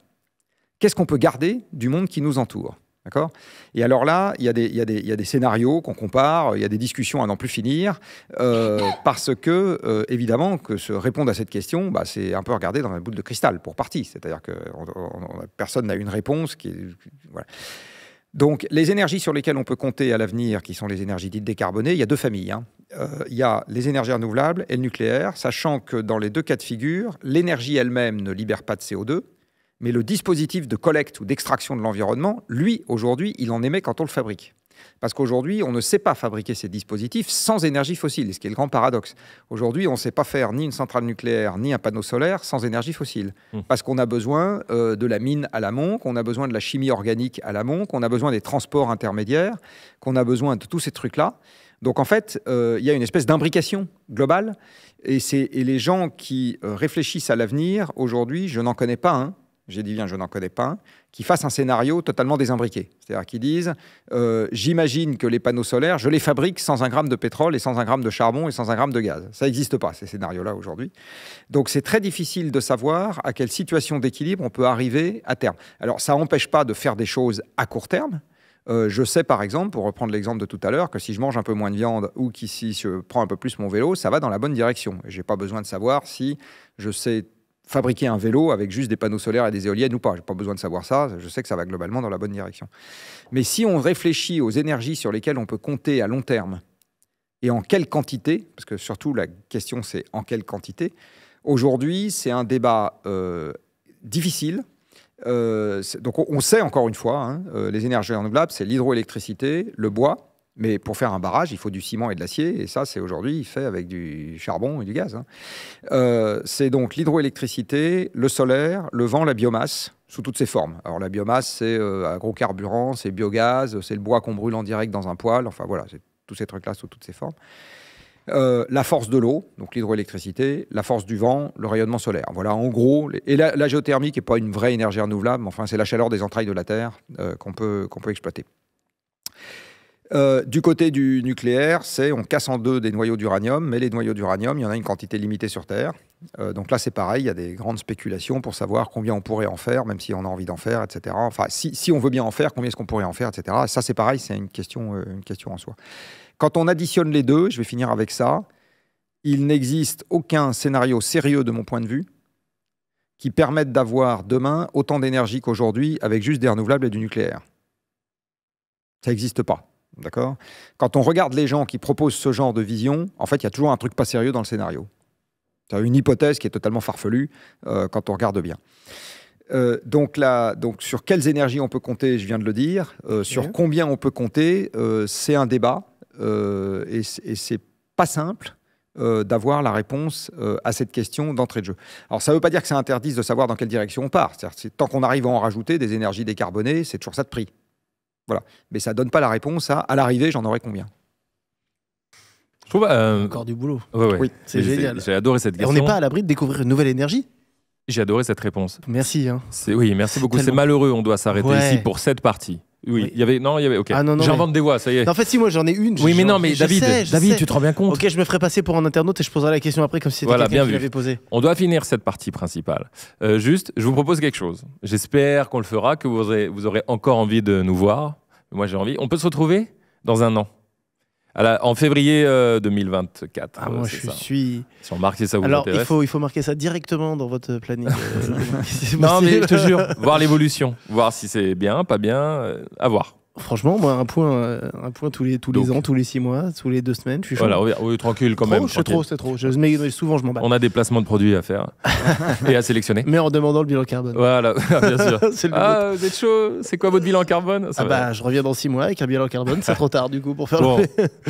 qu'est-ce qu'on peut garder du monde qui nous entoure D'accord Et alors là, il y, a des scénarios qu'on compare, il y a des discussions à n'en plus finir, euh, parce que, euh, évidemment, que se répondre à cette question, bah, c'est un peu regarder dans la boule de cristal, pour partie. C'est-à-dire que personne n'a une réponse. Qui Donc, les énergies sur lesquelles on peut compter à l'avenir, qui sont les énergies dites décarbonées, il y a deux familles. Hein. Euh, il y a les énergies renouvelables et le nucléaire, sachant que dans les deux cas de figure, l'énergie elle-même ne libère pas de CO2, mais le dispositif de collecte ou d'extraction de l'environnement, lui, aujourd'hui, il en émet quand on le fabrique. Parce qu'aujourd'hui, on ne sait pas fabriquer ces dispositifs sans énergie fossile, ce qui est le grand paradoxe. Aujourd'hui, on ne sait pas faire ni une centrale nucléaire, ni un panneau solaire sans énergie fossile. Mmh. Parce qu'on a besoin euh, de la mine à l'amont, qu'on a besoin de la chimie organique à l'amont, qu'on a besoin des transports intermédiaires, qu'on a besoin de tous ces trucs-là. Donc en fait, euh, il y a une espèce d'imbrication globale. Et, les gens qui euh, réfléchissent à l'avenir, aujourd'hui, je n'en connais pas un, j'ai dit bien, je n'en connais pas, qui fassent un scénario totalement désimbriqué. C'est-à-dire qu'ils disent euh, j'imagine que les panneaux solaires, je les fabrique sans un gramme de pétrole et sans un gramme de charbon et sans un gramme de gaz. Ça n'existe pas, ces scénarios-là, aujourd'hui. Donc c'est très difficile de savoir à quelle situation d'équilibre on peut arriver à terme. Alors ça n'empêche pas de faire des choses à court terme, euh, je sais par exemple, pour reprendre l'exemple de tout à l'heure, que si je mange un peu moins de viande ou que si je prends un peu plus mon vélo, ça va dans la bonne direction. Je n'ai pas besoin de savoir si je sais fabriquer un vélo avec juste des panneaux solaires et des éoliennes ou pas. J'ai pas besoin de savoir ça. Je sais que ça va globalement dans la bonne direction. Mais si on réfléchit aux énergies sur lesquelles on peut compter à long terme et en quelle quantité, parce que surtout la question c'est en quelle quantité. Aujourd'hui, c'est un débat euh, difficile. Euh, donc on sait encore une fois, hein, euh, les énergies renouvelables, c'est l'hydroélectricité, le bois, mais pour faire un barrage, il faut du ciment et de l'acier, et ça, c'est aujourd'hui fait avec du charbon et du gaz. Hein. Euh, c'est donc l'hydroélectricité, le solaire, le vent, la biomasse, sous toutes ses formes. Alors la biomasse, c'est euh, agrocarburant, c'est biogaz, c'est le bois qu'on brûle en direct dans un poêle, enfin voilà, c'est tous ces trucs-là sous toutes ses formes. Euh, la force de l'eau, donc l'hydroélectricité, la force du vent, le rayonnement solaire. Voilà, en gros. Et la, la géothermie, qui n'est pas une vraie énergie renouvelable, mais enfin, c'est la chaleur des entrailles de la Terre qu'on peut exploiter. Euh, du côté du nucléaire, c'est on casse en deux des noyaux d'uranium, mais les noyaux d'uranium, il y en a une quantité limitée sur Terre. Euh, donc là, c'est pareil, il y a des grandes spéculations pour savoir combien on pourrait en faire, même si on a envie d'en faire, etc. Enfin, si, on veut bien en faire, combien est-ce qu'on pourrait en faire, etc. ça, c'est pareil, c'est une question, euh, une question en soi. Quand on additionne les deux, je vais finir avec ça, il n'existe aucun scénario sérieux de mon point de vue qui permette d'avoir demain autant d'énergie qu'aujourd'hui avec juste des renouvelables et du nucléaire. Ça n'existe pas. D'accord Quand on regarde les gens qui proposent ce genre de vision, en fait, il y a toujours un truc pas sérieux dans le scénario. C'est une hypothèse qui est totalement farfelue euh, quand on regarde bien. Euh, donc, là, donc, sur quelles énergies on peut compter, je viens de le dire. Euh, sur combien on peut compter, c'est un débat. et c'est pas simple. d'avoir la réponse à cette question d'entrée de jeu. Alors ça ne veut pas dire que ça interdit de savoir dans quelle direction on part. tant qu'on arrive à en rajouter des énergies décarbonées, c'est toujours ça de prix. Mais ça donne pas la réponse à à l'arrivée, j'en aurai combien Je trouve. Euh, encore du boulot. Oui, c'est génial. J'ai adoré cette question. Et on n'est pas à l'abri de découvrir une nouvelle énergie J'ai adoré cette réponse. Merci. Hein. Oui, merci beaucoup. C'est malheureux, on doit s'arrêter ici pour cette partie. Oui, il y avait non, il y avait. Ok. Ah, J'invente des voix, ça y est. en fait, si moi j'en ai une. Oui, mais non, mais David, David, tu te rends bien compte. Ok, je me ferai passer pour un internaute et je poserai la question après comme si c'était voilà, quelqu'un posée. On doit finir cette partie principale. Euh, juste, je vous propose quelque chose. J'espère qu'on le fera, que vous aurez encore envie de nous voir. Moi, j'ai envie. On peut se retrouver dans un an. en février 2024. Euh, ah, moi, je suis. Si on marque ça vous Alors, il faut, il faut marquer ça directement dans votre planning. Euh, non, mais je te jure, voir l'évolution, voir si c'est bien, pas bien, euh, à voir. Franchement, moi, un point, euh, un point tous les, tous les ans, tous les six mois, tous les deux semaines, je suis Voilà, oui, tranquille quand même. C'est trop, c'est trop. souvent, je m'en bats. On a des placements de produits à faire et à sélectionner. Mais en demandant le bilan carbone. Voilà, bien sûr. le ah, vous êtes chaud C'est quoi votre bilan carbone ah bah, Je reviens dans six mois avec un bilan carbone, c'est trop tard du coup pour faire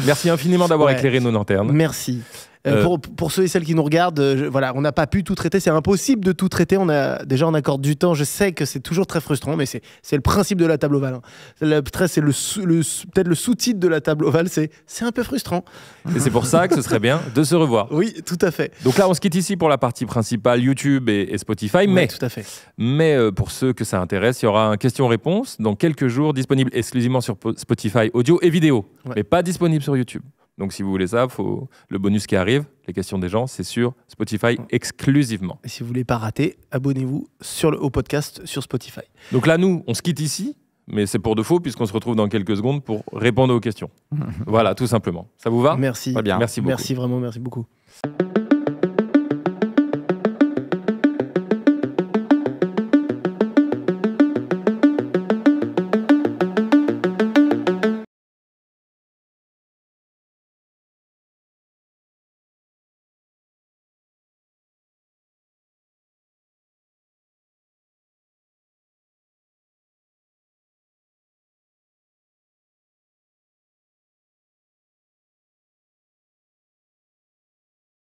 Merci infiniment d'avoir éclairé nos lanternes. Merci. Euh, euh, pour, ceux et celles qui nous regardent, euh, voilà, on n'a pas pu tout traiter. C'est impossible de tout traiter. On a, déjà, on accorde du temps. Je sais que c'est toujours très frustrant, mais c'est le principe de la table ovale. Hein. C'est le, peut-être le sous-titre de la table ovale. C'est un peu frustrant. Et c'est pour ça que ce serait bien de se revoir. Oui, tout à fait. Donc là, on se quitte ici pour la partie principale YouTube et, Spotify. mais, tout à fait. mais pour ceux que ça intéresse, il y aura un question-réponse dans quelques jours disponible exclusivement sur Spotify audio et vidéo, mais pas disponible sur YouTube. Donc si vous voulez ça, le bonus qui arrive, les questions des gens, c'est sur Spotify exclusivement. Et si vous voulez pas rater, abonnez-vous sur le, au podcast sur Spotify. Donc là, nous, on se quitte ici, mais c'est pour de faux puisqu'on se retrouve dans quelques secondes pour répondre aux questions. voilà, tout simplement. Ça vous va Merci. bien. Merci beaucoup. Merci vraiment, merci beaucoup.